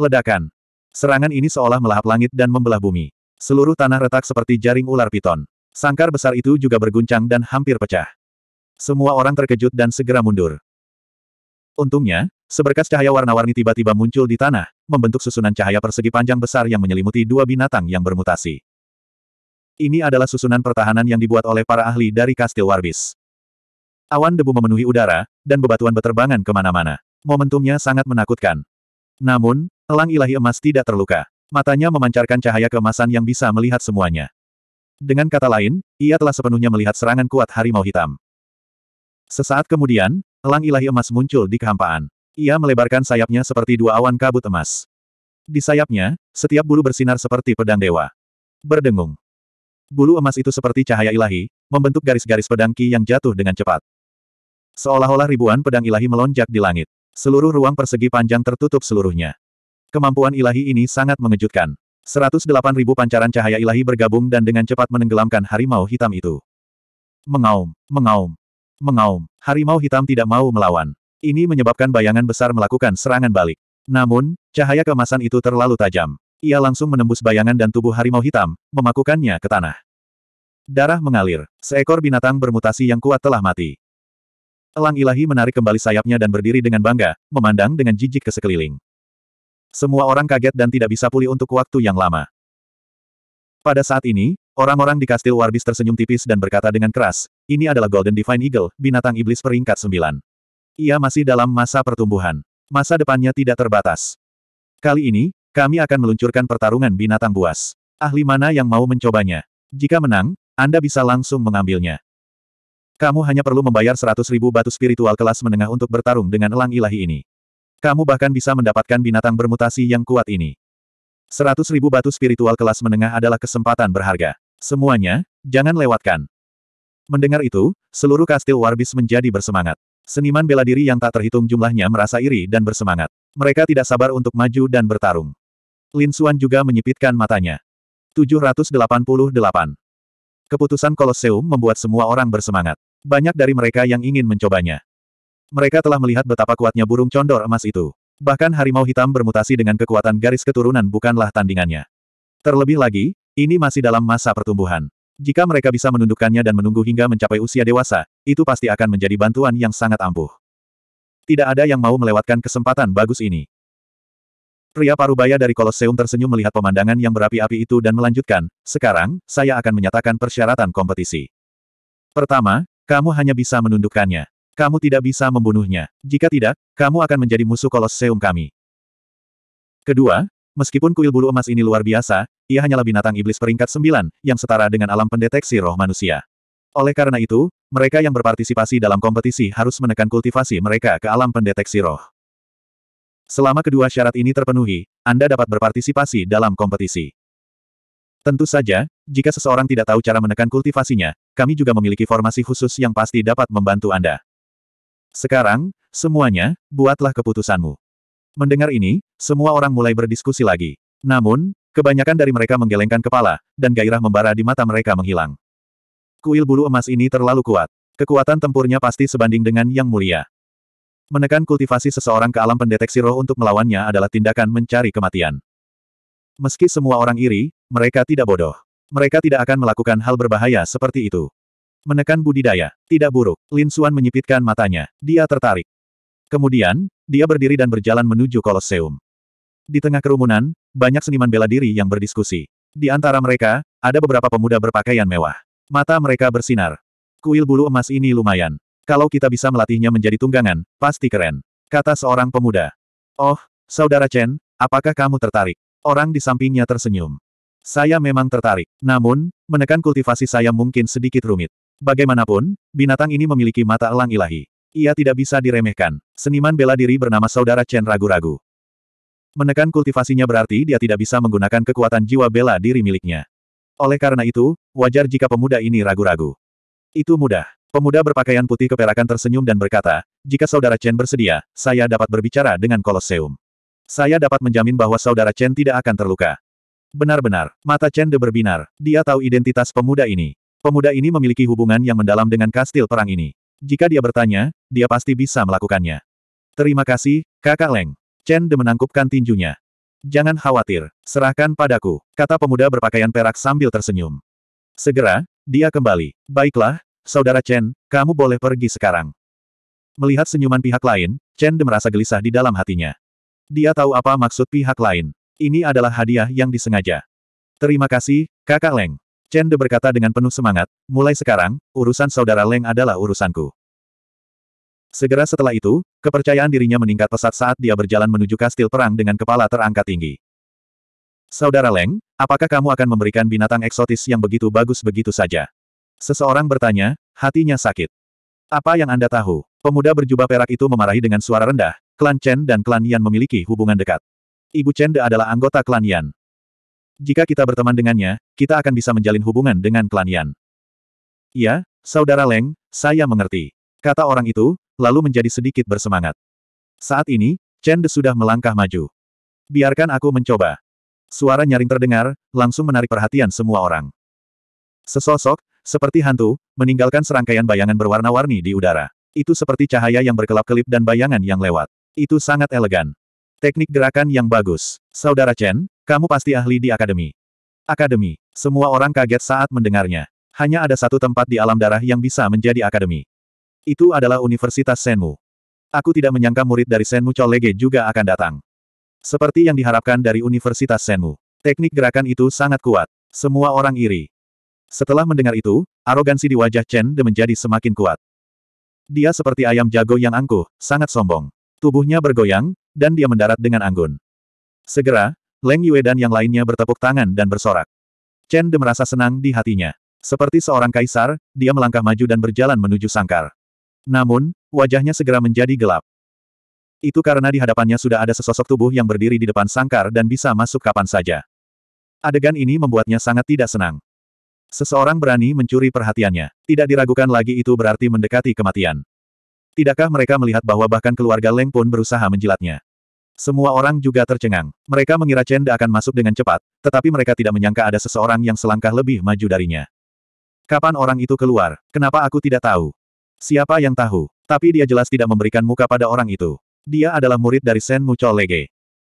Ledakan. Serangan ini seolah melahap langit dan membelah bumi. Seluruh tanah retak seperti jaring ular piton. Sangkar besar itu juga berguncang dan hampir pecah. Semua orang terkejut dan segera mundur. Untungnya, seberkas cahaya warna-warni tiba-tiba muncul di tanah, membentuk susunan cahaya persegi panjang besar yang menyelimuti dua binatang yang bermutasi. Ini adalah susunan pertahanan yang dibuat oleh para ahli dari Kastil Warbis. Awan debu memenuhi udara, dan bebatuan beterbangan kemana-mana. Momentumnya sangat menakutkan. Namun, elang ilahi emas tidak terluka. Matanya memancarkan cahaya kemasan yang bisa melihat semuanya. Dengan kata lain, ia telah sepenuhnya melihat serangan kuat harimau hitam. Sesaat kemudian, Elang ilahi emas muncul di kehampaan. Ia melebarkan sayapnya seperti dua awan kabut emas. Di sayapnya, setiap bulu bersinar seperti pedang dewa. Berdengung. Bulu emas itu seperti cahaya ilahi, membentuk garis-garis pedang ki yang jatuh dengan cepat. Seolah-olah ribuan pedang ilahi melonjak di langit. Seluruh ruang persegi panjang tertutup seluruhnya. Kemampuan ilahi ini sangat mengejutkan. ribu pancaran cahaya ilahi bergabung dan dengan cepat menenggelamkan harimau hitam itu. Mengaum, mengaum, Mengaum. Harimau hitam tidak mau melawan. Ini menyebabkan bayangan besar melakukan serangan balik. Namun, cahaya kemasan itu terlalu tajam. Ia langsung menembus bayangan dan tubuh harimau hitam, memakukannya ke tanah. Darah mengalir. Seekor binatang bermutasi yang kuat telah mati. Elang ilahi menarik kembali sayapnya dan berdiri dengan bangga, memandang dengan jijik ke sekeliling. Semua orang kaget dan tidak bisa pulih untuk waktu yang lama. Pada saat ini, Orang-orang di kastil Warbis tersenyum tipis dan berkata dengan keras, ini adalah Golden Divine Eagle, binatang iblis peringkat sembilan. Ia masih dalam masa pertumbuhan. Masa depannya tidak terbatas. Kali ini, kami akan meluncurkan pertarungan binatang buas. Ahli mana yang mau mencobanya? Jika menang, Anda bisa langsung mengambilnya. Kamu hanya perlu membayar seratus ribu batu spiritual kelas menengah untuk bertarung dengan elang ilahi ini. Kamu bahkan bisa mendapatkan binatang bermutasi yang kuat ini. Seratus ribu batu spiritual kelas menengah adalah kesempatan berharga. Semuanya, jangan lewatkan. Mendengar itu, seluruh kastil Warbis menjadi bersemangat. Seniman bela diri yang tak terhitung jumlahnya merasa iri dan bersemangat. Mereka tidak sabar untuk maju dan bertarung. Lin Xuan juga menyipitkan matanya. 788. Keputusan Koloseum membuat semua orang bersemangat. Banyak dari mereka yang ingin mencobanya. Mereka telah melihat betapa kuatnya burung condor emas itu. Bahkan harimau hitam bermutasi dengan kekuatan garis keturunan bukanlah tandingannya. Terlebih lagi, ini masih dalam masa pertumbuhan. Jika mereka bisa menundukkannya dan menunggu hingga mencapai usia dewasa, itu pasti akan menjadi bantuan yang sangat ampuh. Tidak ada yang mau melewatkan kesempatan bagus ini. Pria parubaya dari Koloseum tersenyum melihat pemandangan yang berapi-api itu dan melanjutkan, sekarang, saya akan menyatakan persyaratan kompetisi. Pertama, kamu hanya bisa menundukkannya. Kamu tidak bisa membunuhnya. Jika tidak, kamu akan menjadi musuh Koloseum kami. Kedua, Meskipun kuil bulu emas ini luar biasa, ia hanyalah binatang iblis peringkat sembilan, yang setara dengan alam pendeteksi roh manusia. Oleh karena itu, mereka yang berpartisipasi dalam kompetisi harus menekan kultivasi mereka ke alam pendeteksi roh. Selama kedua syarat ini terpenuhi, Anda dapat berpartisipasi dalam kompetisi. Tentu saja, jika seseorang tidak tahu cara menekan kultivasinya, kami juga memiliki formasi khusus yang pasti dapat membantu Anda. Sekarang, semuanya, buatlah keputusanmu. Mendengar ini, semua orang mulai berdiskusi lagi. Namun, kebanyakan dari mereka menggelengkan kepala, dan gairah membara di mata mereka menghilang. Kuil bulu emas ini terlalu kuat. Kekuatan tempurnya pasti sebanding dengan yang mulia. Menekan kultivasi seseorang ke alam pendeteksi roh untuk melawannya adalah tindakan mencari kematian. Meski semua orang iri, mereka tidak bodoh. Mereka tidak akan melakukan hal berbahaya seperti itu. Menekan budidaya, tidak buruk. Lin Suan menyipitkan matanya. Dia tertarik. Kemudian, dia berdiri dan berjalan menuju Koloseum. Di tengah kerumunan, banyak seniman bela diri yang berdiskusi. Di antara mereka, ada beberapa pemuda berpakaian mewah. Mata mereka bersinar. Kuil bulu emas ini lumayan. Kalau kita bisa melatihnya menjadi tunggangan, pasti keren. Kata seorang pemuda. Oh, Saudara Chen, apakah kamu tertarik? Orang di sampingnya tersenyum. Saya memang tertarik. Namun, menekan kultivasi saya mungkin sedikit rumit. Bagaimanapun, binatang ini memiliki mata elang ilahi. Ia tidak bisa diremehkan. Seniman bela diri bernama Saudara Chen ragu-ragu. Menekan kultivasinya berarti dia tidak bisa menggunakan kekuatan jiwa bela diri miliknya. Oleh karena itu, wajar jika pemuda ini ragu-ragu. Itu mudah. Pemuda berpakaian putih keperakan tersenyum dan berkata, jika Saudara Chen bersedia, saya dapat berbicara dengan Koloseum. Saya dapat menjamin bahwa Saudara Chen tidak akan terluka. Benar-benar, mata Chen de berbinar. Dia tahu identitas pemuda ini. Pemuda ini memiliki hubungan yang mendalam dengan kastil perang ini. Jika dia bertanya, dia pasti bisa melakukannya. Terima kasih, kakak Leng. Chen De menangkupkan tinjunya. Jangan khawatir, serahkan padaku, kata pemuda berpakaian perak sambil tersenyum. Segera, dia kembali. Baiklah, saudara Chen, kamu boleh pergi sekarang. Melihat senyuman pihak lain, Chen De merasa gelisah di dalam hatinya. Dia tahu apa maksud pihak lain. Ini adalah hadiah yang disengaja. Terima kasih, kakak Leng. Chen De berkata dengan penuh semangat, mulai sekarang, urusan saudara Leng adalah urusanku. Segera setelah itu, kepercayaan dirinya meningkat pesat saat dia berjalan menuju kastil perang dengan kepala terangkat tinggi. Saudara Leng, apakah kamu akan memberikan binatang eksotis yang begitu bagus begitu saja? Seseorang bertanya, hatinya sakit. Apa yang Anda tahu? Pemuda berjubah perak itu memarahi dengan suara rendah, klan Chen dan klan Yan memiliki hubungan dekat. Ibu Chen De adalah anggota klan Yan. Jika kita berteman dengannya, kita akan bisa menjalin hubungan dengan klan Yan. Ya, Saudara Leng, saya mengerti. Kata orang itu, lalu menjadi sedikit bersemangat. Saat ini, Chen De sudah melangkah maju. Biarkan aku mencoba. Suara nyaring terdengar, langsung menarik perhatian semua orang. Sesosok, seperti hantu, meninggalkan serangkaian bayangan berwarna-warni di udara. Itu seperti cahaya yang berkelap-kelip dan bayangan yang lewat. Itu sangat elegan. Teknik gerakan yang bagus. Saudara Chen, kamu pasti ahli di akademi. Akademi. Semua orang kaget saat mendengarnya. Hanya ada satu tempat di alam darah yang bisa menjadi akademi. Itu adalah Universitas Senmu. Aku tidak menyangka murid dari Senmu Cholege juga akan datang. Seperti yang diharapkan dari Universitas Senmu. Teknik gerakan itu sangat kuat. Semua orang iri. Setelah mendengar itu, arogansi di wajah Chen De menjadi semakin kuat. Dia seperti ayam jago yang angkuh, sangat sombong. Tubuhnya bergoyang, dan dia mendarat dengan anggun. Segera, Leng Yue dan yang lainnya bertepuk tangan dan bersorak. Chen De merasa senang di hatinya. Seperti seorang kaisar, dia melangkah maju dan berjalan menuju sangkar. Namun, wajahnya segera menjadi gelap. Itu karena di hadapannya sudah ada sesosok tubuh yang berdiri di depan sangkar dan bisa masuk kapan saja. Adegan ini membuatnya sangat tidak senang. Seseorang berani mencuri perhatiannya. Tidak diragukan lagi itu berarti mendekati kematian. Tidakkah mereka melihat bahwa bahkan keluarga Leng pun berusaha menjilatnya? Semua orang juga tercengang. Mereka mengira Chen Da akan masuk dengan cepat, tetapi mereka tidak menyangka ada seseorang yang selangkah lebih maju darinya. Kapan orang itu keluar? Kenapa aku tidak tahu? Siapa yang tahu? Tapi dia jelas tidak memberikan muka pada orang itu. Dia adalah murid dari Sen Mucho Lege.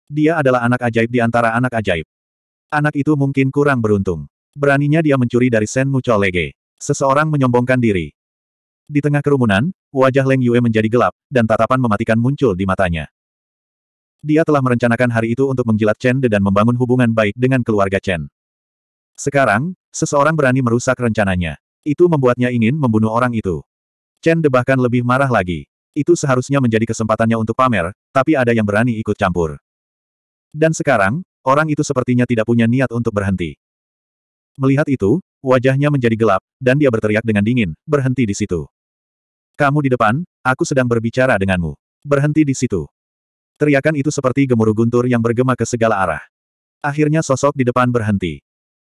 Dia adalah anak ajaib di antara anak ajaib. Anak itu mungkin kurang beruntung. Beraninya dia mencuri dari Sen Mucho Lege. Seseorang menyombongkan diri. Di tengah kerumunan, wajah Leng Yue menjadi gelap, dan tatapan mematikan muncul di matanya. Dia telah merencanakan hari itu untuk menjilat Chen De dan membangun hubungan baik dengan keluarga Chen. Sekarang, seseorang berani merusak rencananya. Itu membuatnya ingin membunuh orang itu. Chen De bahkan lebih marah lagi. Itu seharusnya menjadi kesempatannya untuk pamer, tapi ada yang berani ikut campur. Dan sekarang, orang itu sepertinya tidak punya niat untuk berhenti. Melihat itu, wajahnya menjadi gelap, dan dia berteriak dengan dingin, berhenti di situ. Kamu di depan, aku sedang berbicara denganmu. Berhenti di situ. Teriakan itu seperti gemuruh guntur yang bergema ke segala arah. Akhirnya sosok di depan berhenti.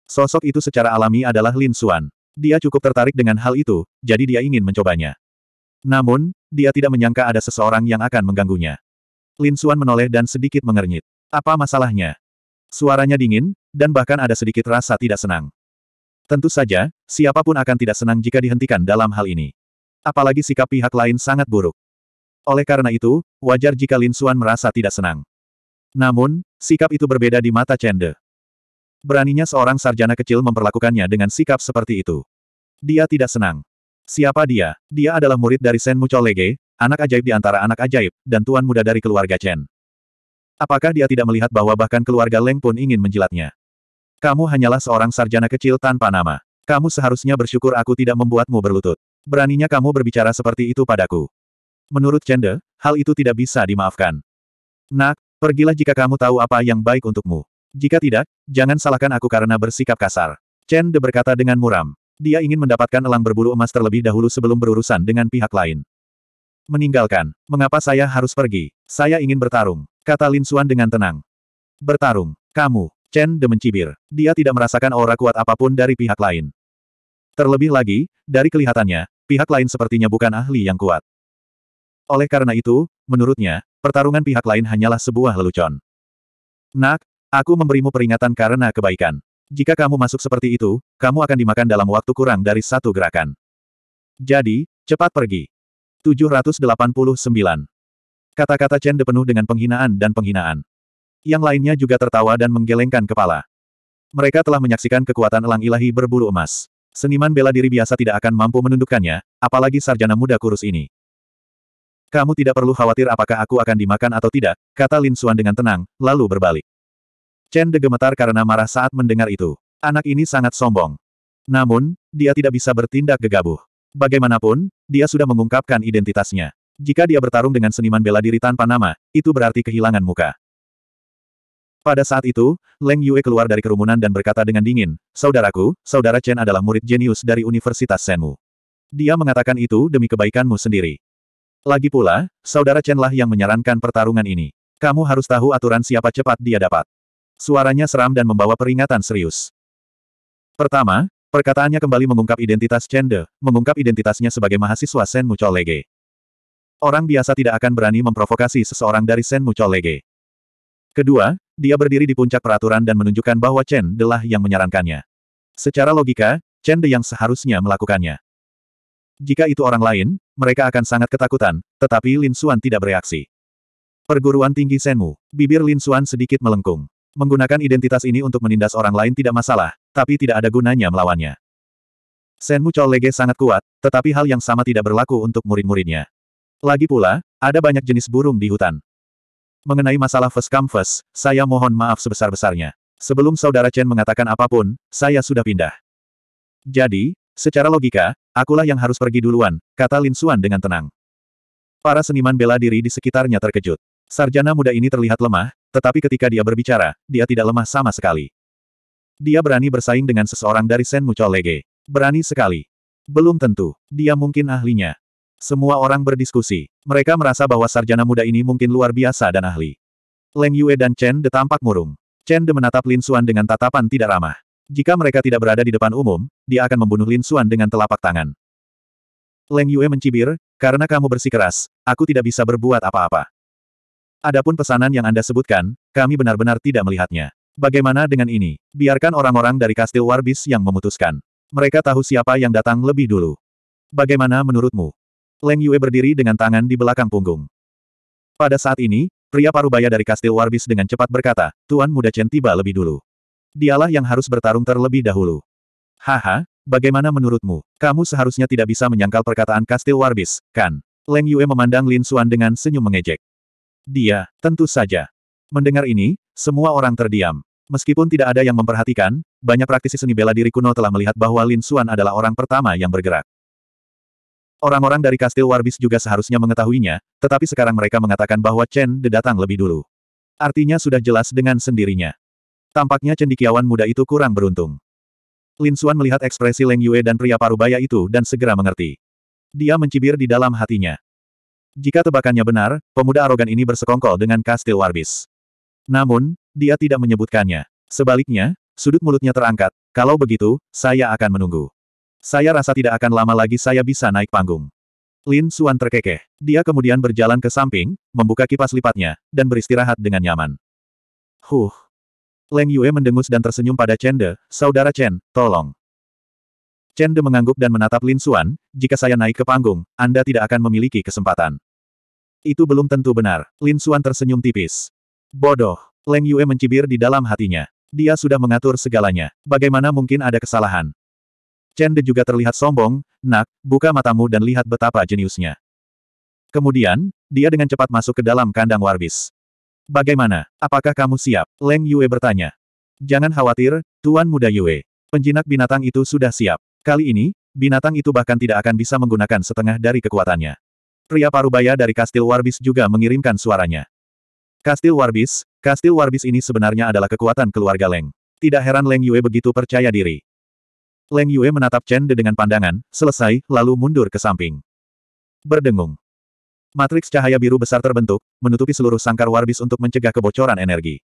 Sosok itu secara alami adalah Lin Suan. Dia cukup tertarik dengan hal itu, jadi dia ingin mencobanya. Namun, dia tidak menyangka ada seseorang yang akan mengganggunya. Lin Suan menoleh dan sedikit mengernyit. Apa masalahnya? Suaranya dingin, dan bahkan ada sedikit rasa tidak senang. Tentu saja, siapapun akan tidak senang jika dihentikan dalam hal ini. Apalagi sikap pihak lain sangat buruk. Oleh karena itu, wajar jika Lin Xuan merasa tidak senang. Namun, sikap itu berbeda di mata Chen De. Beraninya seorang sarjana kecil memperlakukannya dengan sikap seperti itu. Dia tidak senang. Siapa dia? Dia adalah murid dari Sen Lege, anak ajaib di antara anak ajaib, dan tuan muda dari keluarga Chen. Apakah dia tidak melihat bahwa bahkan keluarga Leng pun ingin menjilatnya? Kamu hanyalah seorang sarjana kecil tanpa nama. Kamu seharusnya bersyukur aku tidak membuatmu berlutut. Beraninya kamu berbicara seperti itu padaku. Menurut Chende, hal itu tidak bisa dimaafkan. Nak, pergilah jika kamu tahu apa yang baik untukmu. Jika tidak, jangan salahkan aku karena bersikap kasar. Chen De berkata dengan muram. Dia ingin mendapatkan elang berbulu emas terlebih dahulu sebelum berurusan dengan pihak lain. Meninggalkan. Mengapa saya harus pergi? Saya ingin bertarung. Kata Lin Xuan dengan tenang. Bertarung. Kamu. Chen De mencibir. Dia tidak merasakan aura kuat apapun dari pihak lain. Terlebih lagi, dari kelihatannya, pihak lain sepertinya bukan ahli yang kuat. Oleh karena itu, menurutnya, pertarungan pihak lain hanyalah sebuah lelucon. Nak, aku memberimu peringatan karena kebaikan. Jika kamu masuk seperti itu, kamu akan dimakan dalam waktu kurang dari satu gerakan. Jadi, cepat pergi. 789. Kata-kata Chen De penuh dengan penghinaan dan penghinaan. Yang lainnya juga tertawa dan menggelengkan kepala. Mereka telah menyaksikan kekuatan elang ilahi berbulu emas. Seniman bela diri biasa tidak akan mampu menundukkannya, apalagi sarjana muda kurus ini. Kamu tidak perlu khawatir apakah aku akan dimakan atau tidak, kata Lin Xuan dengan tenang, lalu berbalik. Chen De gemetar karena marah saat mendengar itu. Anak ini sangat sombong. Namun, dia tidak bisa bertindak gegabah. Bagaimanapun, dia sudah mengungkapkan identitasnya. Jika dia bertarung dengan seniman bela diri tanpa nama, itu berarti kehilangan muka. Pada saat itu, Leng Yue keluar dari kerumunan dan berkata dengan dingin, Saudaraku, Saudara Chen adalah murid jenius dari Universitas Senmu. Dia mengatakan itu demi kebaikanmu sendiri. Lagi pula, saudara Chen lah yang menyarankan pertarungan ini. Kamu harus tahu aturan siapa cepat dia dapat. Suaranya seram dan membawa peringatan serius. Pertama, perkataannya kembali mengungkap identitas Chen De, mengungkap identitasnya sebagai mahasiswa Sen Mucho Lege. Orang biasa tidak akan berani memprovokasi seseorang dari Sen Mucho Lege. Kedua, dia berdiri di puncak peraturan dan menunjukkan bahwa Chen De lah yang menyarankannya. Secara logika, Chen De yang seharusnya melakukannya. Jika itu orang lain, mereka akan sangat ketakutan, tetapi Lin Xuan tidak bereaksi. Perguruan tinggi Senmu, bibir Lin Xuan sedikit melengkung. Menggunakan identitas ini untuk menindas orang lain tidak masalah, tapi tidak ada gunanya melawannya. Senmu Chol Lege sangat kuat, tetapi hal yang sama tidak berlaku untuk murid-muridnya. Lagi pula, ada banyak jenis burung di hutan. Mengenai masalah first come first, saya mohon maaf sebesar-besarnya. Sebelum saudara Chen mengatakan apapun, saya sudah pindah. Jadi, Secara logika, akulah yang harus pergi duluan, kata Lin Xuan dengan tenang. Para seniman bela diri di sekitarnya terkejut. Sarjana muda ini terlihat lemah, tetapi ketika dia berbicara, dia tidak lemah sama sekali. Dia berani bersaing dengan seseorang dari Sen Mucho Lege. Berani sekali. Belum tentu, dia mungkin ahlinya. Semua orang berdiskusi. Mereka merasa bahwa sarjana muda ini mungkin luar biasa dan ahli. Leng Yue dan Chen De tampak murung. Chen De menatap Lin Xuan dengan tatapan tidak ramah. Jika mereka tidak berada di depan umum, dia akan membunuh Lin Xuan dengan telapak tangan. Leng Yue mencibir, karena kamu bersikeras, aku tidak bisa berbuat apa-apa. Adapun pesanan yang Anda sebutkan, kami benar-benar tidak melihatnya. Bagaimana dengan ini? Biarkan orang-orang dari Kastil Warbis yang memutuskan. Mereka tahu siapa yang datang lebih dulu. Bagaimana menurutmu? Leng Yue berdiri dengan tangan di belakang punggung. Pada saat ini, pria parubaya dari Kastil Warbis dengan cepat berkata, Tuan Muda Chen tiba lebih dulu. Dialah yang harus bertarung terlebih dahulu. Haha, bagaimana menurutmu? Kamu seharusnya tidak bisa menyangkal perkataan Kastil Warbis, kan? Leng Yue memandang Lin Xuan dengan senyum mengejek. Dia, tentu saja. Mendengar ini, semua orang terdiam. Meskipun tidak ada yang memperhatikan, banyak praktisi seni bela diri kuno telah melihat bahwa Lin Xuan adalah orang pertama yang bergerak. Orang-orang dari Kastil Warbis juga seharusnya mengetahuinya, tetapi sekarang mereka mengatakan bahwa Chen De datang lebih dulu. Artinya sudah jelas dengan sendirinya. Tampaknya cendikiawan muda itu kurang beruntung. Lin Xuan melihat ekspresi Leng Yue dan pria parubaya itu dan segera mengerti. Dia mencibir di dalam hatinya. Jika tebakannya benar, pemuda arogan ini bersekongkol dengan kastil Warbis. Namun, dia tidak menyebutkannya. Sebaliknya, sudut mulutnya terangkat, kalau begitu, saya akan menunggu. Saya rasa tidak akan lama lagi saya bisa naik panggung. Lin Xuan terkekeh. Dia kemudian berjalan ke samping, membuka kipas lipatnya, dan beristirahat dengan nyaman. Huh, Leng Yue mendengus dan tersenyum pada Chen De, saudara Chen, tolong. Chen De mengangguk dan menatap Lin Xuan, jika saya naik ke panggung, Anda tidak akan memiliki kesempatan. Itu belum tentu benar, Lin Xuan tersenyum tipis. Bodoh, Leng Yue mencibir di dalam hatinya. Dia sudah mengatur segalanya, bagaimana mungkin ada kesalahan. Chen De juga terlihat sombong, nak, buka matamu dan lihat betapa jeniusnya. Kemudian, dia dengan cepat masuk ke dalam kandang warbis. Bagaimana? Apakah kamu siap? Leng Yue bertanya. Jangan khawatir, Tuan Muda Yue. Penjinak binatang itu sudah siap. Kali ini, binatang itu bahkan tidak akan bisa menggunakan setengah dari kekuatannya. Pria parubaya dari Kastil Warbis juga mengirimkan suaranya. Kastil Warbis, Kastil Warbis ini sebenarnya adalah kekuatan keluarga Leng. Tidak heran Leng Yue begitu percaya diri. Leng Yue menatap Chen De dengan pandangan, selesai, lalu mundur ke samping. Berdengung. Matriks cahaya biru besar terbentuk, menutupi seluruh sangkar warbis untuk mencegah kebocoran energi.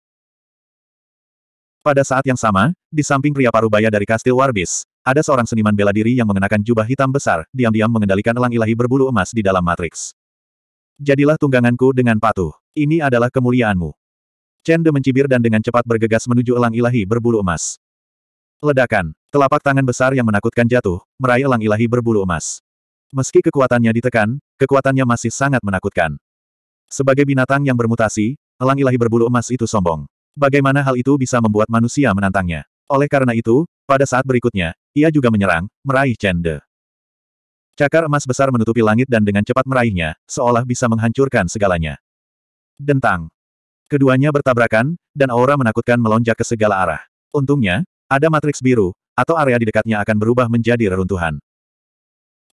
Pada saat yang sama, di samping pria parubaya dari kastil warbis, ada seorang seniman bela diri yang mengenakan jubah hitam besar, diam-diam mengendalikan elang ilahi berbulu emas di dalam matriks. Jadilah tungganganku dengan patuh. Ini adalah kemuliaanmu. Chen De mencibir dan dengan cepat bergegas menuju elang ilahi berbulu emas. Ledakan, telapak tangan besar yang menakutkan jatuh, meraih elang ilahi berbulu emas. Meski kekuatannya ditekan, Kekuatannya masih sangat menakutkan. Sebagai binatang yang bermutasi, elang ilahi berbulu emas itu sombong. Bagaimana hal itu bisa membuat manusia menantangnya? Oleh karena itu, pada saat berikutnya, ia juga menyerang, meraih Chende. Cakar emas besar menutupi langit dan dengan cepat meraihnya, seolah bisa menghancurkan segalanya. Dentang. Keduanya bertabrakan, dan aura menakutkan melonjak ke segala arah. Untungnya, ada matriks biru, atau area di dekatnya akan berubah menjadi reruntuhan.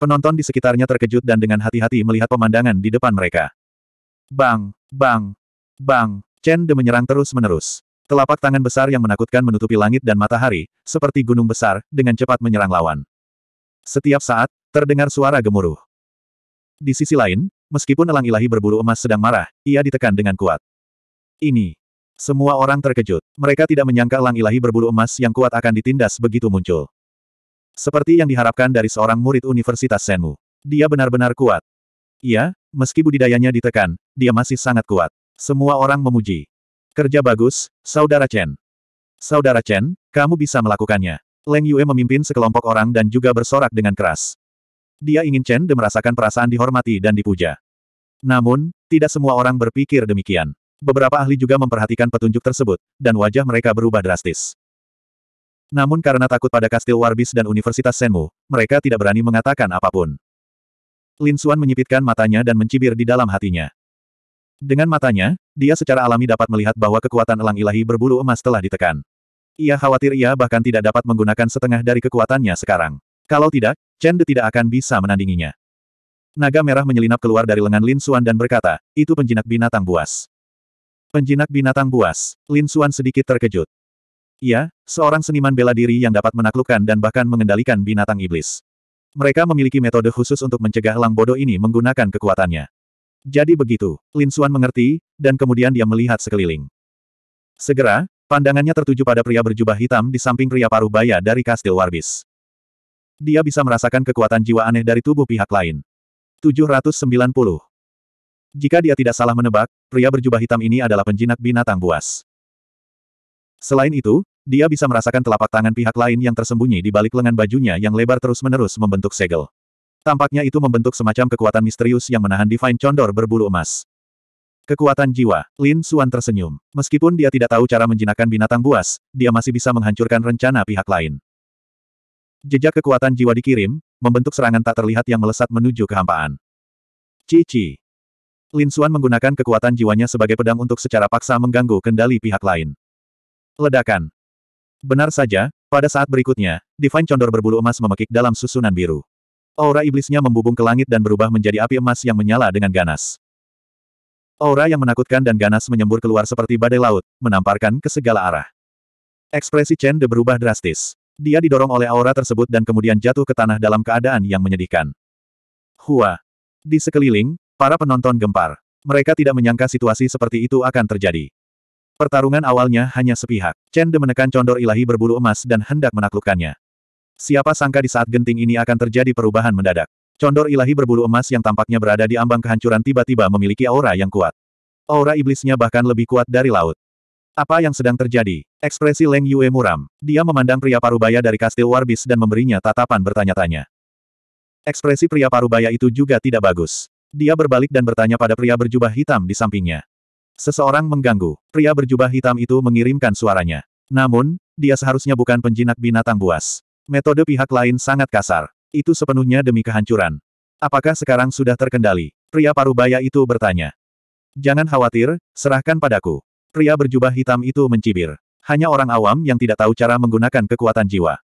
Penonton di sekitarnya terkejut dan dengan hati-hati melihat pemandangan di depan mereka. Bang, bang, bang, Chen De menyerang terus-menerus. Telapak tangan besar yang menakutkan menutupi langit dan matahari, seperti gunung besar, dengan cepat menyerang lawan. Setiap saat, terdengar suara gemuruh. Di sisi lain, meskipun elang ilahi berbulu emas sedang marah, ia ditekan dengan kuat. Ini. Semua orang terkejut. Mereka tidak menyangka elang ilahi berbulu emas yang kuat akan ditindas begitu muncul. Seperti yang diharapkan dari seorang murid Universitas Senmu. Dia benar-benar kuat. Iya, meski budidayanya ditekan, dia masih sangat kuat. Semua orang memuji. Kerja bagus, Saudara Chen. Saudara Chen, kamu bisa melakukannya. Leng Yue memimpin sekelompok orang dan juga bersorak dengan keras. Dia ingin Chen De merasakan perasaan dihormati dan dipuja. Namun, tidak semua orang berpikir demikian. Beberapa ahli juga memperhatikan petunjuk tersebut, dan wajah mereka berubah drastis. Namun karena takut pada kastil Warbis dan Universitas Senmu, mereka tidak berani mengatakan apapun. Lin Xuan menyipitkan matanya dan mencibir di dalam hatinya. Dengan matanya, dia secara alami dapat melihat bahwa kekuatan elang ilahi berbulu emas telah ditekan. Ia khawatir ia bahkan tidak dapat menggunakan setengah dari kekuatannya sekarang. Kalau tidak, Chen De tidak akan bisa menandinginya. Naga merah menyelinap keluar dari lengan Lin Xuan dan berkata, itu penjinak binatang buas. Penjinak binatang buas, Lin Xuan sedikit terkejut. Ia, seorang seniman bela diri yang dapat menaklukkan dan bahkan mengendalikan binatang iblis. Mereka memiliki metode khusus untuk mencegah Lang Bodoh ini menggunakan kekuatannya. Jadi begitu, Lin Xuan mengerti, dan kemudian dia melihat sekeliling. Segera, pandangannya tertuju pada pria berjubah hitam di samping pria paruh baya dari Kastil Warbis. Dia bisa merasakan kekuatan jiwa aneh dari tubuh pihak lain. 790. Jika dia tidak salah menebak, pria berjubah hitam ini adalah penjinak binatang buas. Selain itu, dia bisa merasakan telapak tangan pihak lain yang tersembunyi di balik lengan bajunya yang lebar terus-menerus membentuk segel. Tampaknya itu membentuk semacam kekuatan misterius yang menahan Divine Condor berbulu emas. Kekuatan jiwa, Lin Suan tersenyum. Meskipun dia tidak tahu cara menjinakkan binatang buas, dia masih bisa menghancurkan rencana pihak lain. Jejak kekuatan jiwa dikirim, membentuk serangan tak terlihat yang melesat menuju kehampaan. Cici. Lin Suan menggunakan kekuatan jiwanya sebagai pedang untuk secara paksa mengganggu kendali pihak lain. Ledakan. Benar saja, pada saat berikutnya, Divine Condor berbulu emas memekik dalam susunan biru. Aura iblisnya membubung ke langit dan berubah menjadi api emas yang menyala dengan ganas. Aura yang menakutkan dan ganas menyembur keluar seperti badai laut, menamparkan ke segala arah. Ekspresi Chen De berubah drastis. Dia didorong oleh aura tersebut dan kemudian jatuh ke tanah dalam keadaan yang menyedihkan. Hua. Di sekeliling, para penonton gempar. Mereka tidak menyangka situasi seperti itu akan terjadi. Pertarungan awalnya hanya sepihak. Chen De menekan condor ilahi berbulu emas dan hendak menaklukkannya. Siapa sangka di saat genting ini akan terjadi perubahan mendadak. Condor ilahi berbulu emas yang tampaknya berada di ambang kehancuran tiba-tiba memiliki aura yang kuat. Aura iblisnya bahkan lebih kuat dari laut. Apa yang sedang terjadi? Ekspresi Leng Yue muram. Dia memandang pria parubaya dari kastil Warbis dan memberinya tatapan bertanya-tanya. Ekspresi pria parubaya itu juga tidak bagus. Dia berbalik dan bertanya pada pria berjubah hitam di sampingnya. Seseorang mengganggu. Pria berjubah hitam itu mengirimkan suaranya. Namun, dia seharusnya bukan penjinak binatang buas. Metode pihak lain sangat kasar. Itu sepenuhnya demi kehancuran. Apakah sekarang sudah terkendali? Pria parubaya itu bertanya. Jangan khawatir, serahkan padaku. Pria berjubah hitam itu mencibir. Hanya orang awam yang tidak tahu cara menggunakan kekuatan jiwa.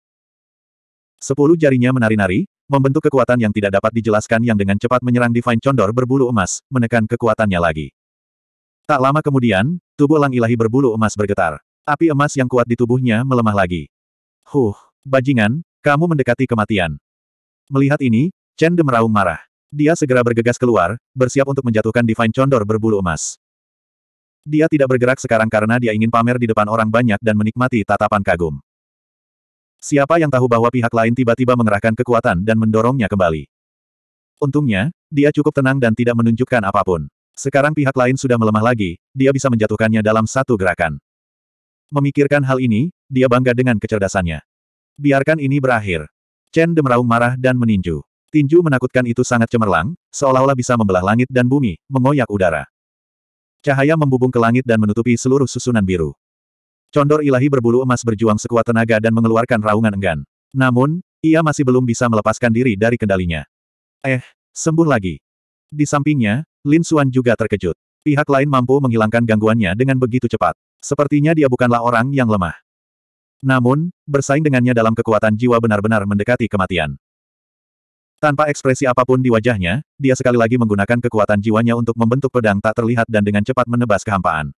Sepuluh jarinya menari-nari, membentuk kekuatan yang tidak dapat dijelaskan yang dengan cepat menyerang Divine Condor berbulu emas, menekan kekuatannya lagi. Tak lama kemudian, tubuh Lang Ilahi berbulu emas bergetar. Api emas yang kuat di tubuhnya melemah lagi. Huh, bajingan, kamu mendekati kematian. Melihat ini, Chen Demeraung marah. Dia segera bergegas keluar, bersiap untuk menjatuhkan Divine Condor berbulu emas. Dia tidak bergerak sekarang karena dia ingin pamer di depan orang banyak dan menikmati tatapan kagum. Siapa yang tahu bahwa pihak lain tiba-tiba mengerahkan kekuatan dan mendorongnya kembali. Untungnya, dia cukup tenang dan tidak menunjukkan apapun. Sekarang pihak lain sudah melemah lagi, dia bisa menjatuhkannya dalam satu gerakan. Memikirkan hal ini, dia bangga dengan kecerdasannya. Biarkan ini berakhir. Chen meraung marah dan meninju. Tinju menakutkan itu sangat cemerlang, seolah-olah bisa membelah langit dan bumi, mengoyak udara. Cahaya membubung ke langit dan menutupi seluruh susunan biru. Condor ilahi berbulu emas berjuang sekuat tenaga dan mengeluarkan raungan enggan. Namun, ia masih belum bisa melepaskan diri dari kendalinya. Eh, sembuh lagi. Di sampingnya, Lin Xuan juga terkejut. Pihak lain mampu menghilangkan gangguannya dengan begitu cepat. Sepertinya dia bukanlah orang yang lemah. Namun, bersaing dengannya dalam kekuatan jiwa benar-benar mendekati kematian. Tanpa ekspresi apapun di wajahnya, dia sekali lagi menggunakan kekuatan jiwanya untuk membentuk pedang tak terlihat dan dengan cepat menebas kehampaan.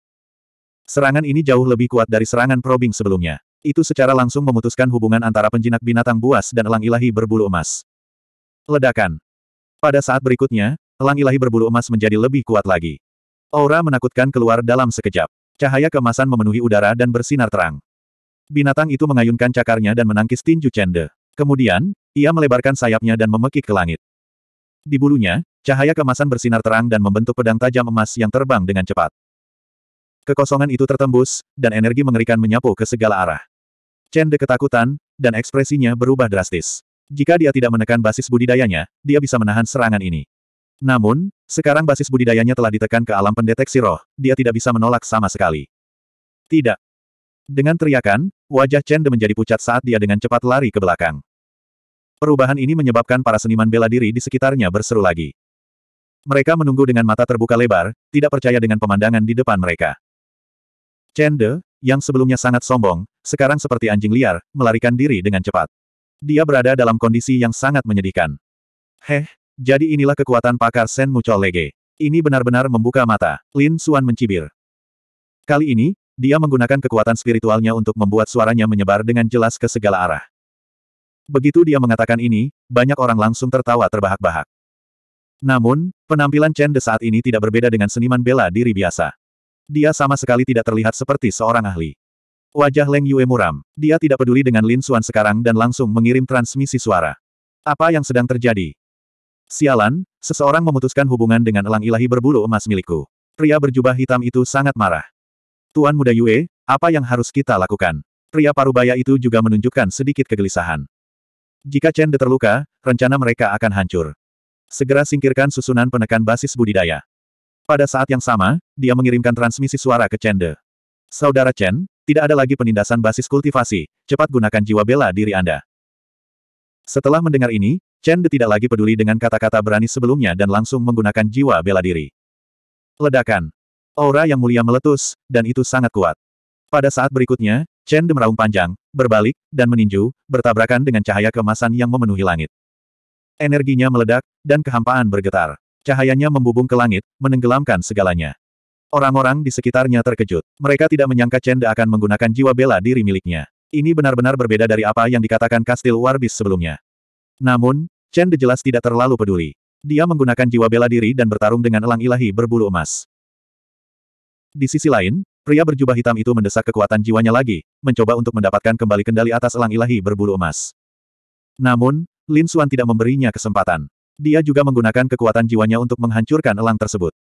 Serangan ini jauh lebih kuat dari serangan probing sebelumnya. Itu secara langsung memutuskan hubungan antara penjinak binatang buas dan elang ilahi berbulu emas. Ledakan. Pada saat berikutnya, elang ilahi berbulu emas menjadi lebih kuat lagi. Aura menakutkan keluar dalam sekejap. Cahaya kemasan memenuhi udara dan bersinar terang. Binatang itu mengayunkan cakarnya dan menangkis tinju cende. Kemudian, ia melebarkan sayapnya dan memekik ke langit. Di bulunya, cahaya kemasan bersinar terang dan membentuk pedang tajam emas yang terbang dengan cepat. Kekosongan itu tertembus, dan energi mengerikan menyapu ke segala arah. De ketakutan, dan ekspresinya berubah drastis. Jika dia tidak menekan basis budidayanya, dia bisa menahan serangan ini. Namun, sekarang basis budidayanya telah ditekan ke alam pendeteksi roh, dia tidak bisa menolak sama sekali. Tidak. Dengan teriakan, wajah Chen De menjadi pucat saat dia dengan cepat lari ke belakang. Perubahan ini menyebabkan para seniman bela diri di sekitarnya berseru lagi. Mereka menunggu dengan mata terbuka lebar, tidak percaya dengan pemandangan di depan mereka. Chen De, yang sebelumnya sangat sombong, sekarang seperti anjing liar, melarikan diri dengan cepat. Dia berada dalam kondisi yang sangat menyedihkan. Heh, jadi inilah kekuatan pakar Sen Mucol Lege. Ini benar-benar membuka mata. Lin Suan mencibir. Kali ini, dia menggunakan kekuatan spiritualnya untuk membuat suaranya menyebar dengan jelas ke segala arah. Begitu dia mengatakan ini, banyak orang langsung tertawa terbahak-bahak. Namun, penampilan Chen De saat ini tidak berbeda dengan seniman bela diri biasa. Dia sama sekali tidak terlihat seperti seorang ahli. Wajah Leng Yue muram. Dia tidak peduli dengan Lin Suan sekarang dan langsung mengirim transmisi suara. Apa yang sedang terjadi? Sialan, seseorang memutuskan hubungan dengan elang ilahi berbulu emas milikku. Pria berjubah hitam itu sangat marah. Tuan muda Yue, apa yang harus kita lakukan? Pria parubaya itu juga menunjukkan sedikit kegelisahan. Jika Chen De terluka, rencana mereka akan hancur. Segera singkirkan susunan penekan basis budidaya. Pada saat yang sama, dia mengirimkan transmisi suara ke Chen De. Saudara Chen, tidak ada lagi penindasan basis kultivasi, cepat gunakan jiwa bela diri Anda. Setelah mendengar ini, Chen De tidak lagi peduli dengan kata-kata berani sebelumnya dan langsung menggunakan jiwa bela diri. Ledakan. Aura yang mulia meletus, dan itu sangat kuat. Pada saat berikutnya, Chen De meraung panjang, berbalik, dan meninju, bertabrakan dengan cahaya kemasan yang memenuhi langit. Energinya meledak, dan kehampaan bergetar. Cahayanya membubung ke langit, menenggelamkan segalanya. Orang-orang di sekitarnya terkejut. Mereka tidak menyangka Chen De akan menggunakan jiwa bela diri miliknya. Ini benar-benar berbeda dari apa yang dikatakan Kastil Warbis sebelumnya. Namun, Chen De jelas tidak terlalu peduli. Dia menggunakan jiwa bela diri dan bertarung dengan elang ilahi berbulu emas. Di sisi lain, pria berjubah hitam itu mendesak kekuatan jiwanya lagi, mencoba untuk mendapatkan kembali kendali atas elang ilahi berbulu emas. Namun, Lin Xuan tidak memberinya kesempatan. Dia juga menggunakan kekuatan jiwanya untuk menghancurkan elang tersebut.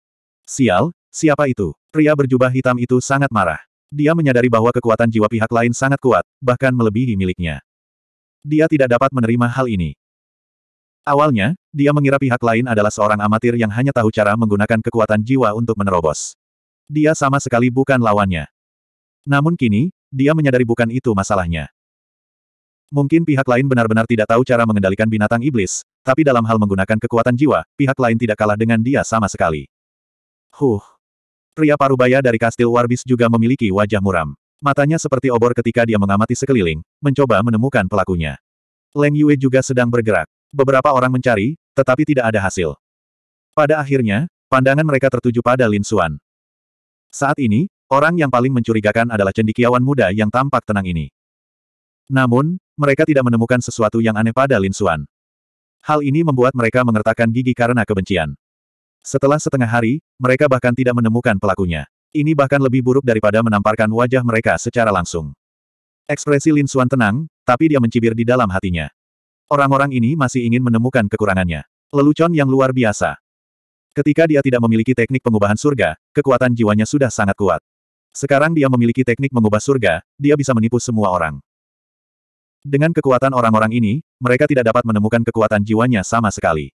Sial, siapa itu? Pria berjubah hitam itu sangat marah. Dia menyadari bahwa kekuatan jiwa pihak lain sangat kuat, bahkan melebihi miliknya. Dia tidak dapat menerima hal ini. Awalnya, dia mengira pihak lain adalah seorang amatir yang hanya tahu cara menggunakan kekuatan jiwa untuk menerobos. Dia sama sekali bukan lawannya. Namun kini, dia menyadari bukan itu masalahnya. Mungkin pihak lain benar-benar tidak tahu cara mengendalikan binatang iblis, tapi dalam hal menggunakan kekuatan jiwa, pihak lain tidak kalah dengan dia sama sekali. Huh. Pria parubaya dari kastil Warbis juga memiliki wajah muram. Matanya seperti obor ketika dia mengamati sekeliling, mencoba menemukan pelakunya. Leng Yue juga sedang bergerak. Beberapa orang mencari, tetapi tidak ada hasil. Pada akhirnya, pandangan mereka tertuju pada Lin Xuan. Saat ini, orang yang paling mencurigakan adalah cendikiawan muda yang tampak tenang ini. Namun, mereka tidak menemukan sesuatu yang aneh pada Lin Xuan. Hal ini membuat mereka mengertakkan gigi karena kebencian. Setelah setengah hari, mereka bahkan tidak menemukan pelakunya. Ini bahkan lebih buruk daripada menamparkan wajah mereka secara langsung. Ekspresi Lin Xuan tenang, tapi dia mencibir di dalam hatinya. Orang-orang ini masih ingin menemukan kekurangannya. Lelucon yang luar biasa. Ketika dia tidak memiliki teknik pengubahan surga, kekuatan jiwanya sudah sangat kuat. Sekarang dia memiliki teknik mengubah surga, dia bisa menipu semua orang. Dengan kekuatan orang-orang ini, mereka tidak dapat menemukan kekuatan jiwanya sama sekali.